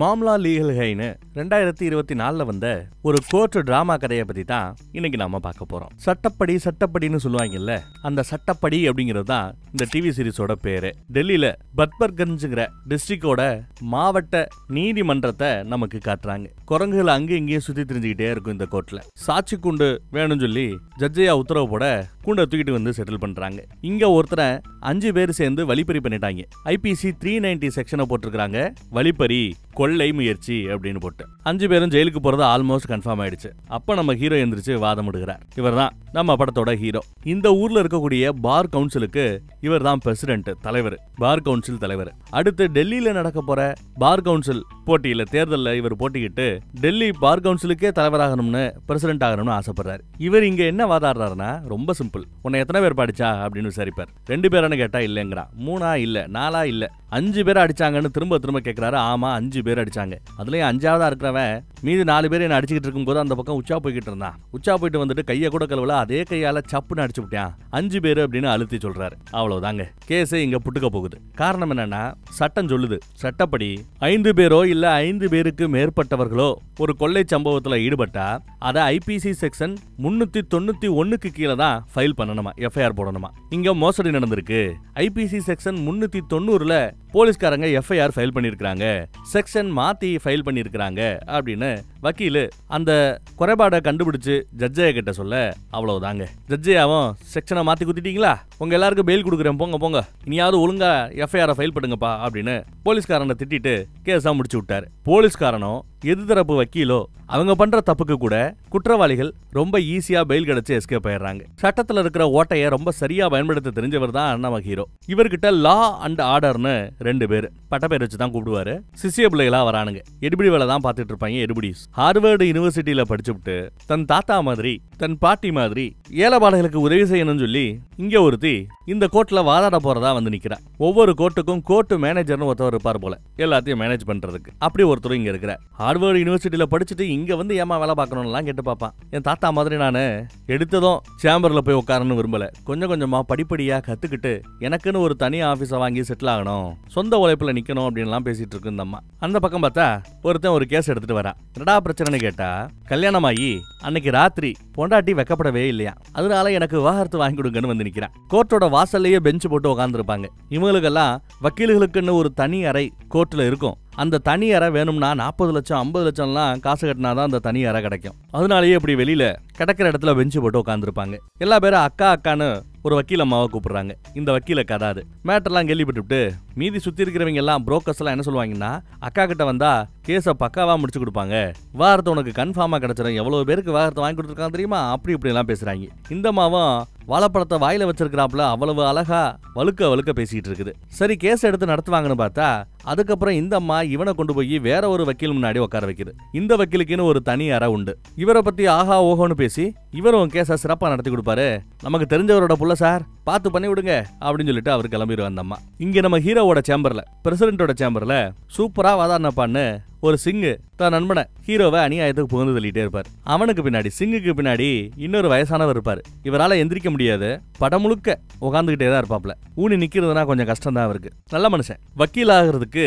மாம்லா legal ஹைனு ரெண்டாயிரத்தி இருபத்தி நாலில் வந்த ஒரு கோர்ட் ட்ராமா கதையை பற்றி தான் இன்னைக்கு நாம பார்க்க போகிறோம் சட்டப்படி சட்டப்படின்னு சொல்லுவாங்கல்ல அந்த சட்டப்படி அப்படிங்கிறது தான் இந்த டிவி சீரிஸோட பேர் டெல்லியில் பத்பர்கஞ்சுங்கிற டிஸ்ட்ரிக்டோட மாவட்ட நீதிமன்றத்தை நமக்கு காட்டுறாங்க குரங்குகள் அங்கே இங்கேயே சுற்றி தெரிஞ்சுக்கிட்டே இருக்கும் இந்த கோர்ட்டில் சாட்சி கொண்டு வேணும்னு சொல்லி ஜட்ஜையா உத்தரவு போட கூண்டை தூக்கிட்டு வந்து செட்டில் பண்ணுறாங்க இங்கே ஒருத்தரை அஞ்சு பேர் சேர்ந்து வழிப்பறி பண்ணிட்டாங்க ஐபிசி த்ரீ நைன்டி செக்ஷனை போட்டிருக்கிறாங்க வழிப்பறி கொள்ளை முயற்சி அப்படின்னு போட்டு அஞ்சு பேரும் ஜெயிலுக்கு போகிறது ஆல்மோஸ்ட் கன்ஃபார்ம் ஆயிடுச்சு அப்போ நம்ம ஹீரோ எந்திரிச்சு வாதம் விடுகிறார் இவர் தான் நம்ம படத்தோட ஹீரோ இந்த ஊரில் இருக்கக்கூடிய பார் கவுன்சிலுக்கு இவர் தான் பிரசிடென்ட் தலைவர் பார் கவுன்சில் தலைவர் அடுத்து டெல்லியில் நடக்க போகிற பார் கவுன்சில் போட்டியில் தேர்தலில் இவர் போட்டிக்கிட்டு டெல்லி பார் கவுன்சிலுக்கே தலைவராகணும்னு பிரசிடென்ட் ஆகணும்னு ஆசைப்படுறாரு இவர் இங்கே என்ன வாதாடுறாருன்னா ரொம்ப சிம்பிள் எக்ஸாம்பிள் உன்னை எத்தனை பேர் படிச்சா அப்படின்னு விசாரிப்பார் ரெண்டு பேரானு கேட்டா இல்லைங்கிறான் மூணா இல்ல நாலா இல்ல அஞ்சு பேர் அடிச்சாங்கன்னு திரும்ப திரும்ப கேட்கிறாரு ஆமா அஞ்சு பேர் அடிச்சாங்க அதுலயும் அஞ்சாவதா இருக்கிறவன் மீது நாலு பேர் என்ன அடிச்சுக்கிட்டு இருக்கும்போது அந்த பக்கம் உச்சா போய்கிட்டு இருந்தான் உச்சா போயிட்டு வந்துட்டு கையை கூட கழுவல அதே கையால சப்புன்னு அடிச்சு விட்டான் அஞ்சு பேர் அப்படின்னு அழுத்தி சொல்றாரு அவ்வளவுதாங்க கேஸே இங்க புட்டுக்க போகுது காரணம் என்னன்னா சட்டம் சொல்லுது சட்டப்படி ஐந்து பேரோ இல்ல ஐந்து பேருக்கு மேற்பட்டவர்களோ ஒரு கொள்ளை சம்பவத்துல ஈடுபட்டா அதை ஐபிசி செக்ஷன் முன்னூத்தி தொண்ணூத்தி ஒன்னுக்கு கீழே தான் ஃபைல் பண்ணணுமா எஃப்ஐஆர் போடணுமா இங்க மோசடி நடந்திருக்கு ஐபிசி செக்ஷன் முன்னூத்தி தொண்ணூறுல போலீஸ்காரங்க எஃப்ஐஆர் ஃபைல் பண்ணிருக்காங்க செக்ஷன் மாத்தி ஃபைல் பண்ணிருக்காங்க அப்படின்னு வக்கீல் அந்த குறைபாடை கண்டுபிடிச்சு ஜட்ஜைய கிட்ட சொல்ல அவ்வளவுதாங்க ஜட்ஜையாவும் செக்ஷனை மாற்றி குத்திட்டீங்களா உங்கள் எல்லாருக்கும் பெயில் கொடுக்குறேன் போங்க போங்க இனியாவது ஒழுங்கா எஃப்ஐஆரை ஃபைல் பண்ணுங்கப்பா அப்படின்னு போலீஸ்காரனை திட்டிட்டு கேஸாக முடிச்சு விட்டார் போலீஸ்காரனும் தரப்பு வக்கீலோ அவங்க பண்ற தப்புக்கு கூட குற்றவாளிகள் ரொம்ப ஈஸியா பெயில் கிடைச்சு எஸ்கேப் ஆயிடுறாங்க சட்டத்துல இருக்கிற ஓட்டையை ரொம்ப சரியா பயன்படுத்த தெரிஞ்சவர் தான் அண்ணா ஹீரோ இவர்கிட்ட லா அண்ட் ஆர்டர்னு ரெண்டு பேர் பட்டப்பேர் வச்சு தான் கூப்பிடுவாரு சிசிய பிள்ளைகளா வரானுங்க எடுபடி வேலை தான் பார்த்துட்டு இருப்பாங்க எடுபடிஸ் ஹார்வர்டு யூனிவர்சிட்டியில படிச்சுட்டு தன் தாத்தா மாதிரி தன் பாட்டி மாதிரி ஏலபாளைகளுக்கு உதவி செய்யணும்னு சொல்லி இங்க ஒருத்தி இந்த கோர்ட்ல வாதாட போறதா வந்து நிக்கிறா ஒவ்வொரு கோர்ட்டுக்கும் கோர்ட் மேனேஜர்னு ஒருத்தர் இருப்பார் போல எல்லாத்தையும் மேனேஜ் பண்றதுக்கு அப்படி ஒருத்தர் இங்க இருக்கிறார் ஹார்வர்டு யூனிவர்சிட்டியில படிச்சுட்டு இங்க வந்து ஏமா வேலை பார்க்கணும்லாம் கேட்டு பார்ப்பான் என் தாத்தா மாதிரி நான் எடுத்ததும் சேம்பர்ல போய் உட்காரன்னு விரும்பல கொஞ்சம் கொஞ்சமா படிப்படியா கத்துக்கிட்டு எனக்குன்னு ஒரு தனி ஆபீஸ வாங்கி செட்டில் ஆகணும் சொந்த உழைப்புல நிக்கணும் அப்படின்லாம் பேசிட்டு இருக்கு இந்த அம்மா அந்த பக்கம் பார்த்தா ஒருத்தன் ஒரு கேஸ் எடுத்துட்டு வரா பிரச்சனைன்னு கேட்டா கல்யாணம் ஆகி அன்னைக்கு ராத்திரி பொண்டாட்டி வெக்கப்படவே இல்லையா அதனால எனக்கு விவாகரத்து வாங்கி கொடுங்கன்னு வந்து நிற்கிறேன் கோர்ட்டோட வாசல்லையே பெஞ்ச் போட்டு உட்காந்துருப்பாங்க இவங்களுக்கெல்லாம் வக்கீல்களுக்குன்னு ஒரு தனி அறை கோர்ட்ல இருக்கும் அந்த தனி அறை வேணும்னா நாற்பது லட்சம் ஐம்பது லட்சம்லாம் காசு கட்டினா தான் அந்த தனி அறை கிடைக்கும் அதனாலயே இப்படி வெளியில கிடக்கிற இடத்துல பெஞ்சு போட்டு உட்காந்துருப்பாங்க எல்லா பேரும் அக்கா அக்கான்னு ஒரு வக்கீல் அம்மாவை கூப்பிடுறாங்க இந்த வக்கீல கதாது மேட்டர்லாம் கேள்விப்பட்டுவிட்டு மீதி சுத்தி இருக்கிறவங்க எல்லாம் புரோக்கர்ஸ் எல்லாம் என்ன சொல்லுவாங்கன்னா அக்கா கிட்ட வந்தா கேஸ பக்காவா முடிச்சு கொடுப்பாங்க வாரத்தை உனக்கு கன்ஃபார்மா கிடைச்சிடும் எவ்வளவு பேருக்கு வாரத்தை வாங்கி கொடுத்துருக்காங்க தெரியுமா அப்படி எல்லாம் பேசுறாங்க இந்த மாவம் வாழைப்பழத்தை வாயில வச்சிருக்கிறாப்புல அவ்வளவு அழகா வழுக்க வழுக்க பேசிட்டு இருக்குது சரி கேஸ் எடுத்து நடத்துவாங்கன்னு பார்த்தா அதுக்கப்புறம் இந்த அம்மா இவனை கொண்டு போய் வேற ஒரு வக்கீல் முன்னாடி உட்கார வைக்குது இந்த வக்கீலுக்குன்னு ஒரு தனி அறை உண்டு இவரை பத்தி ஆஹா ஓஹோன்னு பேசி இவரும் உன் சிறப்பா நடத்தி கொடுப்பாரு நமக்கு தெரிஞ்சவரோட புள்ள சார் பார்த்து பண்ணி விடுங்க அப்படின்னு சொல்லிட்டு அவர் கிளம்பிடுவார் அந்த அம்மா இங்க நம்ம ஹீரோ ஓட சேம்பர்ல பிரசிடென்டோட சேம்பர்ல சூப்பரா வாதாரணப்பான்னு ஒரு சிங்கு தன் நண்பனை ஹீரோவை அநியாயத்துக்கு புகுந்து தள்ளிட்டே இருப்பார் அவனுக்கு பின்னாடி சிங்குக்கு பின்னாடி இன்னொரு வயசானவர் இருப்பார் இவரால் எந்திரிக்க முடியாது படம் முழுக்க உட்காந்துக்கிட்டே தான் இருப்பாப்ல ஊனி நிக்கிறதுனா கொஞ்சம் கஷ்டம் தான் அவருக்கு நல்ல மனுஷன் வக்கீல் ஆகிறதுக்கு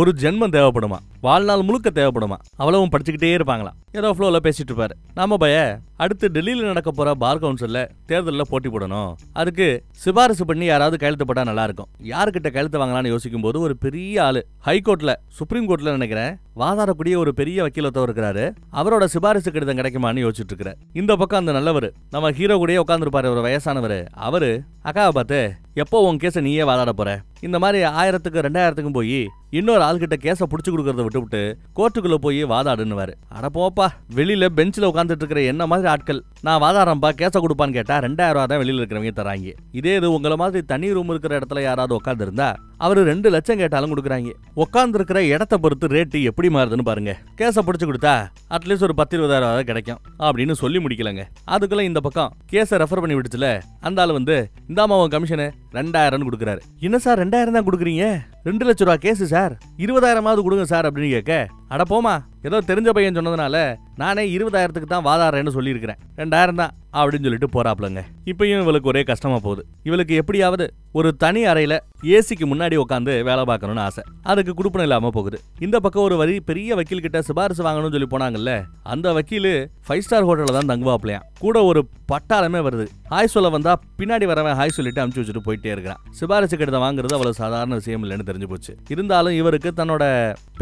ஒரு ஜென்மம் தேவைப்படுமா வாழ்நாள் முழுக்க தேவைப்படுமா அவ்வளவும் படிச்சுக்கிட்டே இருப்பாங்களாம் ஏதோ ஃப்ளோவில் பேசிட்டு இருப்பாரு நாம பய அடுத்து டெல்லியில் நடக்க போற பார் கவுன்சிலில் தேர்தலில் போட்டி போடணும் அதுக்கு சிபாரிசு பண்ணி யாராவது கையெழுத்து போட்டால் நல்லா இருக்கும் யாருக்கிட்ட கையெழுத்து வாங்கலாம்னு யோசிக்கும் போது ஒரு பெரிய ஆளு ஹைகோர்ட்டில் சுப்ரீம் கோர்ட்டில் நினைக்கிறேன் வாதாடக்கூடிய ஒரு பெரிய வக்கீலத்தவர் இருக்கிறாரு அவரோட சிபாரிசு கடிதம் கிடைக்குமான்னு யோசிச்சுட்டு இருக்கிறேன் இந்த பக்கம் அந்த நல்லவர் நம்ம ஹீரோ கூடயே உட்காந்துருப்பாரு ஒரு வயசானவர் அவரு அக்காவை பார்த்து எப்போ உன் கேஸை நீயே வாதாட போற இந்த மாதிரி ஆயிரத்துக்கு ரெண்டாயிரத்துக்கும் போய் இன்னொரு ஆள்கிட்ட கேஸை பிடிச்சி கொடுக்கறத விட்டுவிட்டு கோர்ட்டுக்குள்ள போய் வாதாடுன்னு அட போப்பா வெளியில பெஞ்சில் உட்காந்துட்டு இருக்கிற என்ன மாதிரி ஆட்கள் நான் வாதாடுறப்பா கேஸை கொடுப்பான்னு கேட்டா ரெண்டாயிரம் ரூபா தான் வெளியில் இருக்கிறவங்க தராங்க இதே இது உங்களை மாதிரி தனி ரூம் இருக்கிற இடத்துல யாராவது உட்காந்துருந்தா அவர் ரெண்டு லட்சம் கேட்டாலும் கொடுக்குறாங்க இருக்கிற இடத்த பொறுத்து ரேட்டு எப்படி மாறுதுன்னு பாருங்க கேஸை பிடிச்சி கொடுத்தா அட்லீஸ்ட் ஒரு பத்து இருபதாயிரம் ரூபாய் கிடைக்கும் அப்படின்னு சொல்லி முடிக்கலங்க அதுக்குள்ள இந்த பக்கம் கேஸை ரெஃபர் பண்ணி விடுச்சுல அந்த ஆள் வந்து இந்தாமா உன் கமிஷனு ரெண்டாயிரம்னு கொடுக்குறாரு என்ன சார் ரெண்டாயிரம் தான் கொடுக்குறீங்க ரெண்டு லட்ச ரூபா கேஸ் சார் இருபதாயிரமாவது கொடுங்க சார் அப்படின்னு கேட்க அட போமா ஏதோ தெரிஞ்ச பையன் சொன்னதுனால நானே இருபதாயிரத்துக்கு தான் வாதாரேன்னு சொல்லியிருக்கிறேன் ரெண்டாயிரம் தான் அப்படின்னு சொல்லிட்டு போறாப்லங்க இப்பயும் இவளுக்கு ஒரே கஷ்டமா போகுது இவளுக்கு எப்படியாவது ஒரு தனி அறையில ஏசிக்கு முன்னாடி உட்காந்து வேலை பார்க்கணும்னு ஆசை அதுக்கு குடுப்பணம் இல்லாம போகுது இந்த பக்கம் ஒரு வரி பெரிய வக்கீல் கிட்ட சிபாரிசு வாங்கணும்னு சொல்லி போனாங்கல்ல அந்த வக்கீல் ஃபைவ் ஸ்டார் ஹோட்டலில் தான் தங்குவாப்லையா கூட ஒரு பட்டாளமே வருது ஹாய் சொல்ல வந்தா பின்னாடி வரவன் ஹாய் சொல்லிட்டு அமுச்சு வச்சுட்டு போயிட்டே இருக்கிறான் சிபாரிசு கிட்ட வாங்குறது அவ்வளவு சாதாரண விஷயம் இல்லைன்னு தெரிஞ்சு போச்சு இருந்தாலும் இவருக்கு தன்னோட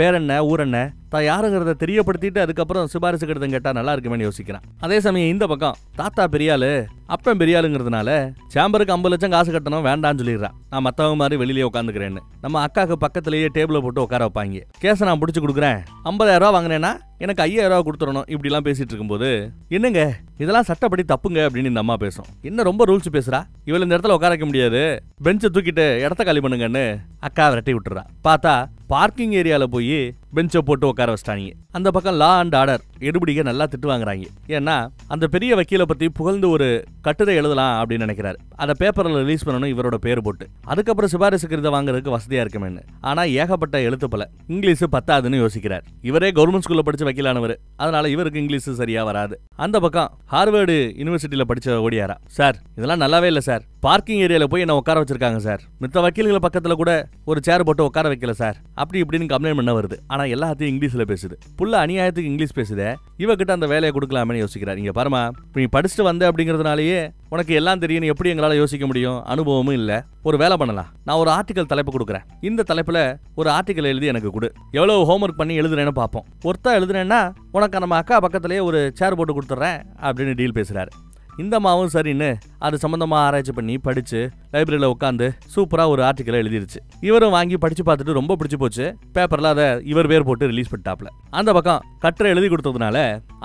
பேரண்ண ஊரண்ண தான் யாருங்கிறத தெரியப்படுத்திட்டு அதுக்கப்புறம் சிபாரிசு கடிதம் கேட்டால் நல்லா இருக்குமே யோசிக்கிறான் அதே சமயம் இந்த பக்கம் தாத்தா பெரியாளு அப்பன் பெரியாளுங்கிறதுனால சேம்பருக்கு ஐம்பது லட்சம் காசு கட்டணும் வேண்டாம்னு சொல்லிடுறான் நான் மற்றவங்க மாதிரி வெளியே உட்காந்துக்கிறேன்னு நம்ம அக்காவுக்கு பக்கத்துலேயே டேபிளை போட்டு உட்கார வைப்பாங்க கேஸை நான் பிடிச்சி கொடுக்குறேன் ஐம்பதாயிரம் ரூபா வாங்கினேன்னா எனக்கு ஐயாயிரம் ரூபா கொடுத்துடணும் இப்படிலாம் பேசிட்டு இருக்கும்போது என்னங்க இதெல்லாம் சட்டப்படி தப்புங்க அப்படின்னு இந்த அம்மா பேசும் என்ன ரொம்ப ரூல்ஸ் பேசுறா இவள் இந்த இடத்துல உட்கார வைக்க முடியாது பெஞ்சை தூக்கிட்டு இடத்த காலி பண்ணுங்கன்னு அக்கா விரட்டி விட்டுறா பார்த்தா பார்க்கிங் ஏரியாவில் போய் பெஞ்சை போட்டு உட்கார வச்சிட்டாங்க அந்த பக்கம் லா அண்ட் ஆர்டர் எடுபடிக்க நல்லா திட்டு வாங்குறாங்க ஏன்னா அந்த பெரிய வக்கீலை பற்றி புகழ்ந்து ஒரு கட்டுரை எழுதலாம் அப்படின்னு நினைக்கிறாரு அதை பேப்பரில் ரிலீஸ் பண்ணணும் இவரோட பேர் போட்டு அதுக்கப்புறம் சிபாரிசு கிருத வாங்குறதுக்கு வசதியாக இருக்குமேனு ஆனால் ஏகப்பட்ட எழுத்து பல இங்கிலீஷு பத்தாதுன்னு யோசிக்கிறார் இவரே கவர்மெண்ட் ஸ்கூலில் படிச்ச வக்கீலானவர் அதனால இவருக்கு இங்கிலீஷ் சரியாக வராது அந்த பக்கம் ஹார்வர்டு யூனிவர்சிட்டியில படித்த ஓடியாரா சார் இதெல்லாம் நல்லாவே இல்லை சார் பார்க்கிங் ஏரியாவில் போய் என்ன உட்கார வச்சிருக்காங்க சார் மித்த வக்கீல்களை பக்கத்தில் கூட ஒரு சேர் போட்டு உட்கார வைக்கல சார் அப்படி இப்படின்னு கம்ப்ளைண்ட் பண்ண வருது ஆனால் எல்லாத்தையும் இங்கிலீஷில் பேசுது புள்ள அநியாயத்துக்கு இங்கிலீஷ் பேசுத இவகிட்ட அந்த வேலையை கொடுக்கலாமேனு யோசிக்கிறார் நீங்கள் பரமா நீ படிச்சுட்டு வந்த அப்படிங்கிறதுனாலேயே உனக்கு எல்லாம் தெரியும் எப்படி எங்களால் யோசிக்க முடியும் அனுபவமும் இல்லை ஒரு வேலை பண்ணலாம் நான் ஒரு ஆர்டிக்கல் தலைப்பு கொடுக்குறேன் இந்த தலைப்பில் ஒரு ஆர்டிக்கல் எழுதி எனக்கு கொடு எவ்வளோ ஹோம்ஒர்க் பண்ணி எழுதுறேன்னு பார்ப்போம் ஒருத்தா எழுதுனேன்னா உனக்கு நம்ம அக்கா பக்கத்துலேயே ஒரு சேர் போட்டு கொடுத்துட்றேன் அப்படின்னு டீல் பேசுகிறாரு இந்த மாவும் சரின்னு அது சம்மந்தமாக ஆராய்ச்சி பண்ணி படித்து லைப்ரரியில் உட்காந்து சூப்பராக ஒரு ஆர்டிக்கலை எழுதிருச்சு இவரும் வாங்கி படித்து பார்த்துட்டு ரொம்ப பிடிச்சி போச்சு பேப்பரில் அதை இவர் பேர் போட்டு ரிலீஸ் பண்ணிட்டாப்ல அந்த பக்கம் கட்டுரை எழுதி கொடுத்ததுனால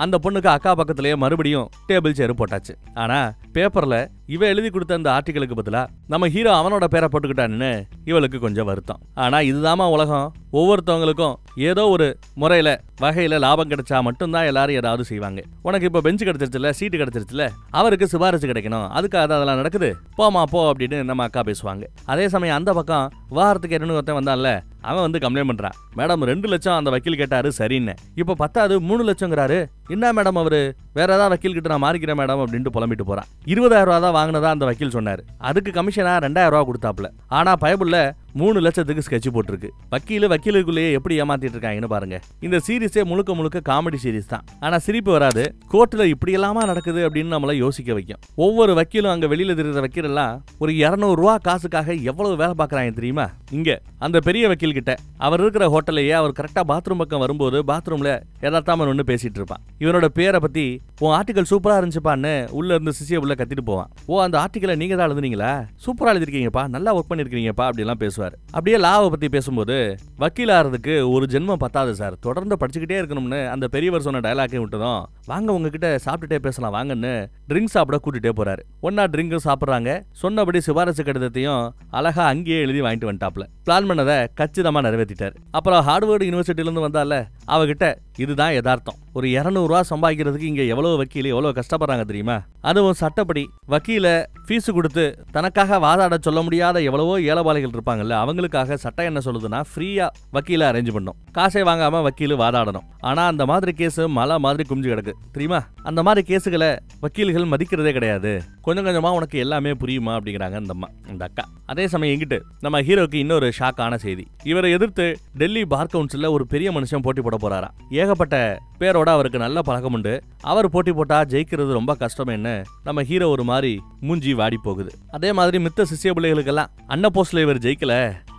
அந்த பொண்ணுக்கு அக்கா பக்கத்துலேயே மறுபடியும் டேபிள் சேர் போட்டாச்சு ஆனால் பேப்பரில் இவ எழுதி கொடுத்த அந்த ஆர்டிக்கலுக்கு பதிலாக நம்ம ஹீரோ அவனோட பேரை போட்டுக்கிட்டான்னு இவளுக்கு கொஞ்சம் வருத்தம் ஆனால் இதுதாமா உலகம் ஒவ்வொருத்தவங்களுக்கும் ஏதோ ஒரு முறையில் வகையில் லாபம் கிடைச்சா மட்டும்தான் எல்லாரும் ஏதாவது செய்வாங்க உனக்கு இப்போ பெஞ்சு கிடச்சிருச்சுல சீட்டு கிடச்சிருச்சுல அவ அவருக்கு சிபாரிசு கிடைக்கணும் அதுக்காக தான் அதெல்லாம் நடக்குது போமா போ அப்படின்னு நம்ம அக்கா பேசுவாங்க அதே சமயம் அந்த பக்கம் வாரத்துக்கு என்னன்னு ஒருத்தன் வந்தான்ல அவன் வந்து கம்ப்ளைண்ட் பண்ணுறான் மேடம் ரெண்டு லட்சம் அந்த வக்கீல் கேட்டாரு சரின்னு இப்போ பத்தாது மூணு லட்சங்கிறாரு என்ன மேடம் அவர் வேற ஏதாவது வக்கீல் கிட்ட நான் மாறிக்கிறேன் மேடம் அப்படின்ட்டு புலம்பிட்டு போறான் இருபதாயிரம் ரூபா தான் வாங்கினதா அந்த வக்கீல் சொன்னார் அதுக்கு கமிஷனா ரெண்டாயிரம் ரூபா கொடுத்தாப்ல ஆனா பயபுள்ள மூணு லட்சத்துக்கு ஸ்கெட்ச் போட்டிருக்கு வக்கீல் வக்கீலுக்குள்ளேயே எப்படி ஏமாத்திட்டு இருக்காங்கன்னு பாருங்க இந்த சீரீஸே முழுக்க முழுக்க காமெடி சீரீஸ் தான் ஆனா சிரிப்பு வராது கோர்ட்டில் இப்படி எல்லாமா நடக்குது அப்படின்னு நம்மளை யோசிக்க வைக்கும் ஒவ்வொரு வக்கீலும் அங்க வெளியில தெரிகிற வக்கீல் எல்லாம் ஒரு இரநூறுவா காசுக்காக எவ்வளவு வேலை பாக்குறாங்க தெரியுமா இங்க அந்த பெரிய வக்கீல் தெரிஞ்சுக்கிட்டேன் அவர் இருக்கிற ஹோட்டலையே அவர் கரெக்டாக பாத்ரூம் பக்கம் வரும்போது பாத்ரூமில் எதார்த்தாமன் ஒன்று பேசிகிட்டு இருப்பான் இவனோட பேரை பற்றி உன் ஆர்டிக்கல் சூப்பராக இருந்துச்சுப்பான்னு இருந்து சிசியை உள்ளே கத்திட்டு போவான் ஓ அந்த ஆர்டிக்கலை நீங்கள் தான் எழுதுனீங்களா சூப்பராக எழுதிருக்கீங்கப்பா நல்லா ஒர்க் பண்ணியிருக்கீங்கப்பா அப்படிலாம் பேசுவார் அப்படியே லாவை பற்றி பேசும்போது ஆகிறதுக்கு ஒரு ஜென்மம் பத்தாது சார் தொடர்ந்து படிச்சுக்கிட்டே இருக்கணும்னு அந்த பெரியவர் சொன்ன டயலாக்கை விட்டதும் வாங்க உங்ககிட்ட சாப்பிட்டுட்டே பேசலாம் வாங்கன்னு ட்ரிங்க் சாப்பிட கூட்டிகிட்டே போறாரு ஒன்றா ட்ரிங்க்கும் சாப்பிட்றாங்க சொன்னபடி சிபாரசு கடிதத்தையும் அழகாக அங்கேயே எழுதி வாங்கிட்டு வந்துட்டாப்ல பிளான் பண்ணதை கச்சிதமாக நிறைவேற்றிட்டார் அப்புறம் ஹார்வர்டு யூனிவர்சிட்டியிலேருந்து வந்தால அவகிட்ட இதுதான் யதார்த்தம் ஒரு இரநூறுவா சம்பாதிக்கிறதுக்கு இங்கே எவ்வளோ வக்கீல் எவ்வளோ கஷ்டப்படுறாங்க தெரியுமா அதுவும் சட்டப்படி வக்கீலை ஃபீஸு கொடுத்து தனக்காக வாதாட சொல்ல முடியாத எவ்வளவோ ஏழபாளைகள் இருப்பாங்கல்ல அவங்களுக்காக சட்டம் என்ன சொல்லுதுன்னா ஃப்ரீயாக வக்கீலை அரேஞ்ச் பண்ணும் காசை வாங்காமல் வக்கீல் வாதாடணும் ஆனால் அந்த மாதிரி கேஸு மழை மாதிரி குமிஞ்சு கிடக்கு தெரியுமா அந்த மாதிரி கேஸுகளை வக்கீல்கள் மதிக்கிறதே கிடையாது கொஞ்சம் கொஞ்சமாக உனக்கு எல்லாமே புரியுமா அப்படிங்கிறாங்க இந்த அம்மா இந்த அக்கா அதே சமயம் எங்கிட்டு நம்ம ஹீரோக்கு இன்னொரு ஷாக்கான செய்தி இவரை எதிர்த்து டெல்லி பார் கவுன்சிலில் ஒரு பெரிய மனுஷன் போட்டி போட போறாரா ஏகப்பட்ட பேரோட மக்களோட அவருக்கு நல்ல பழக்கம் உண்டு அவர் போட்டி போட்டா ஜெயிக்கிறது ரொம்ப கஷ்டம் என்ன நம்ம ஹீரோ ஒரு மாதிரி மூஞ்சி வாடி போகுது அதே மாதிரி மித்த சிசிய பிள்ளைகளுக்கெல்லாம் அன்ன போஸ்ட்ல இவர் ஜெயிக்கல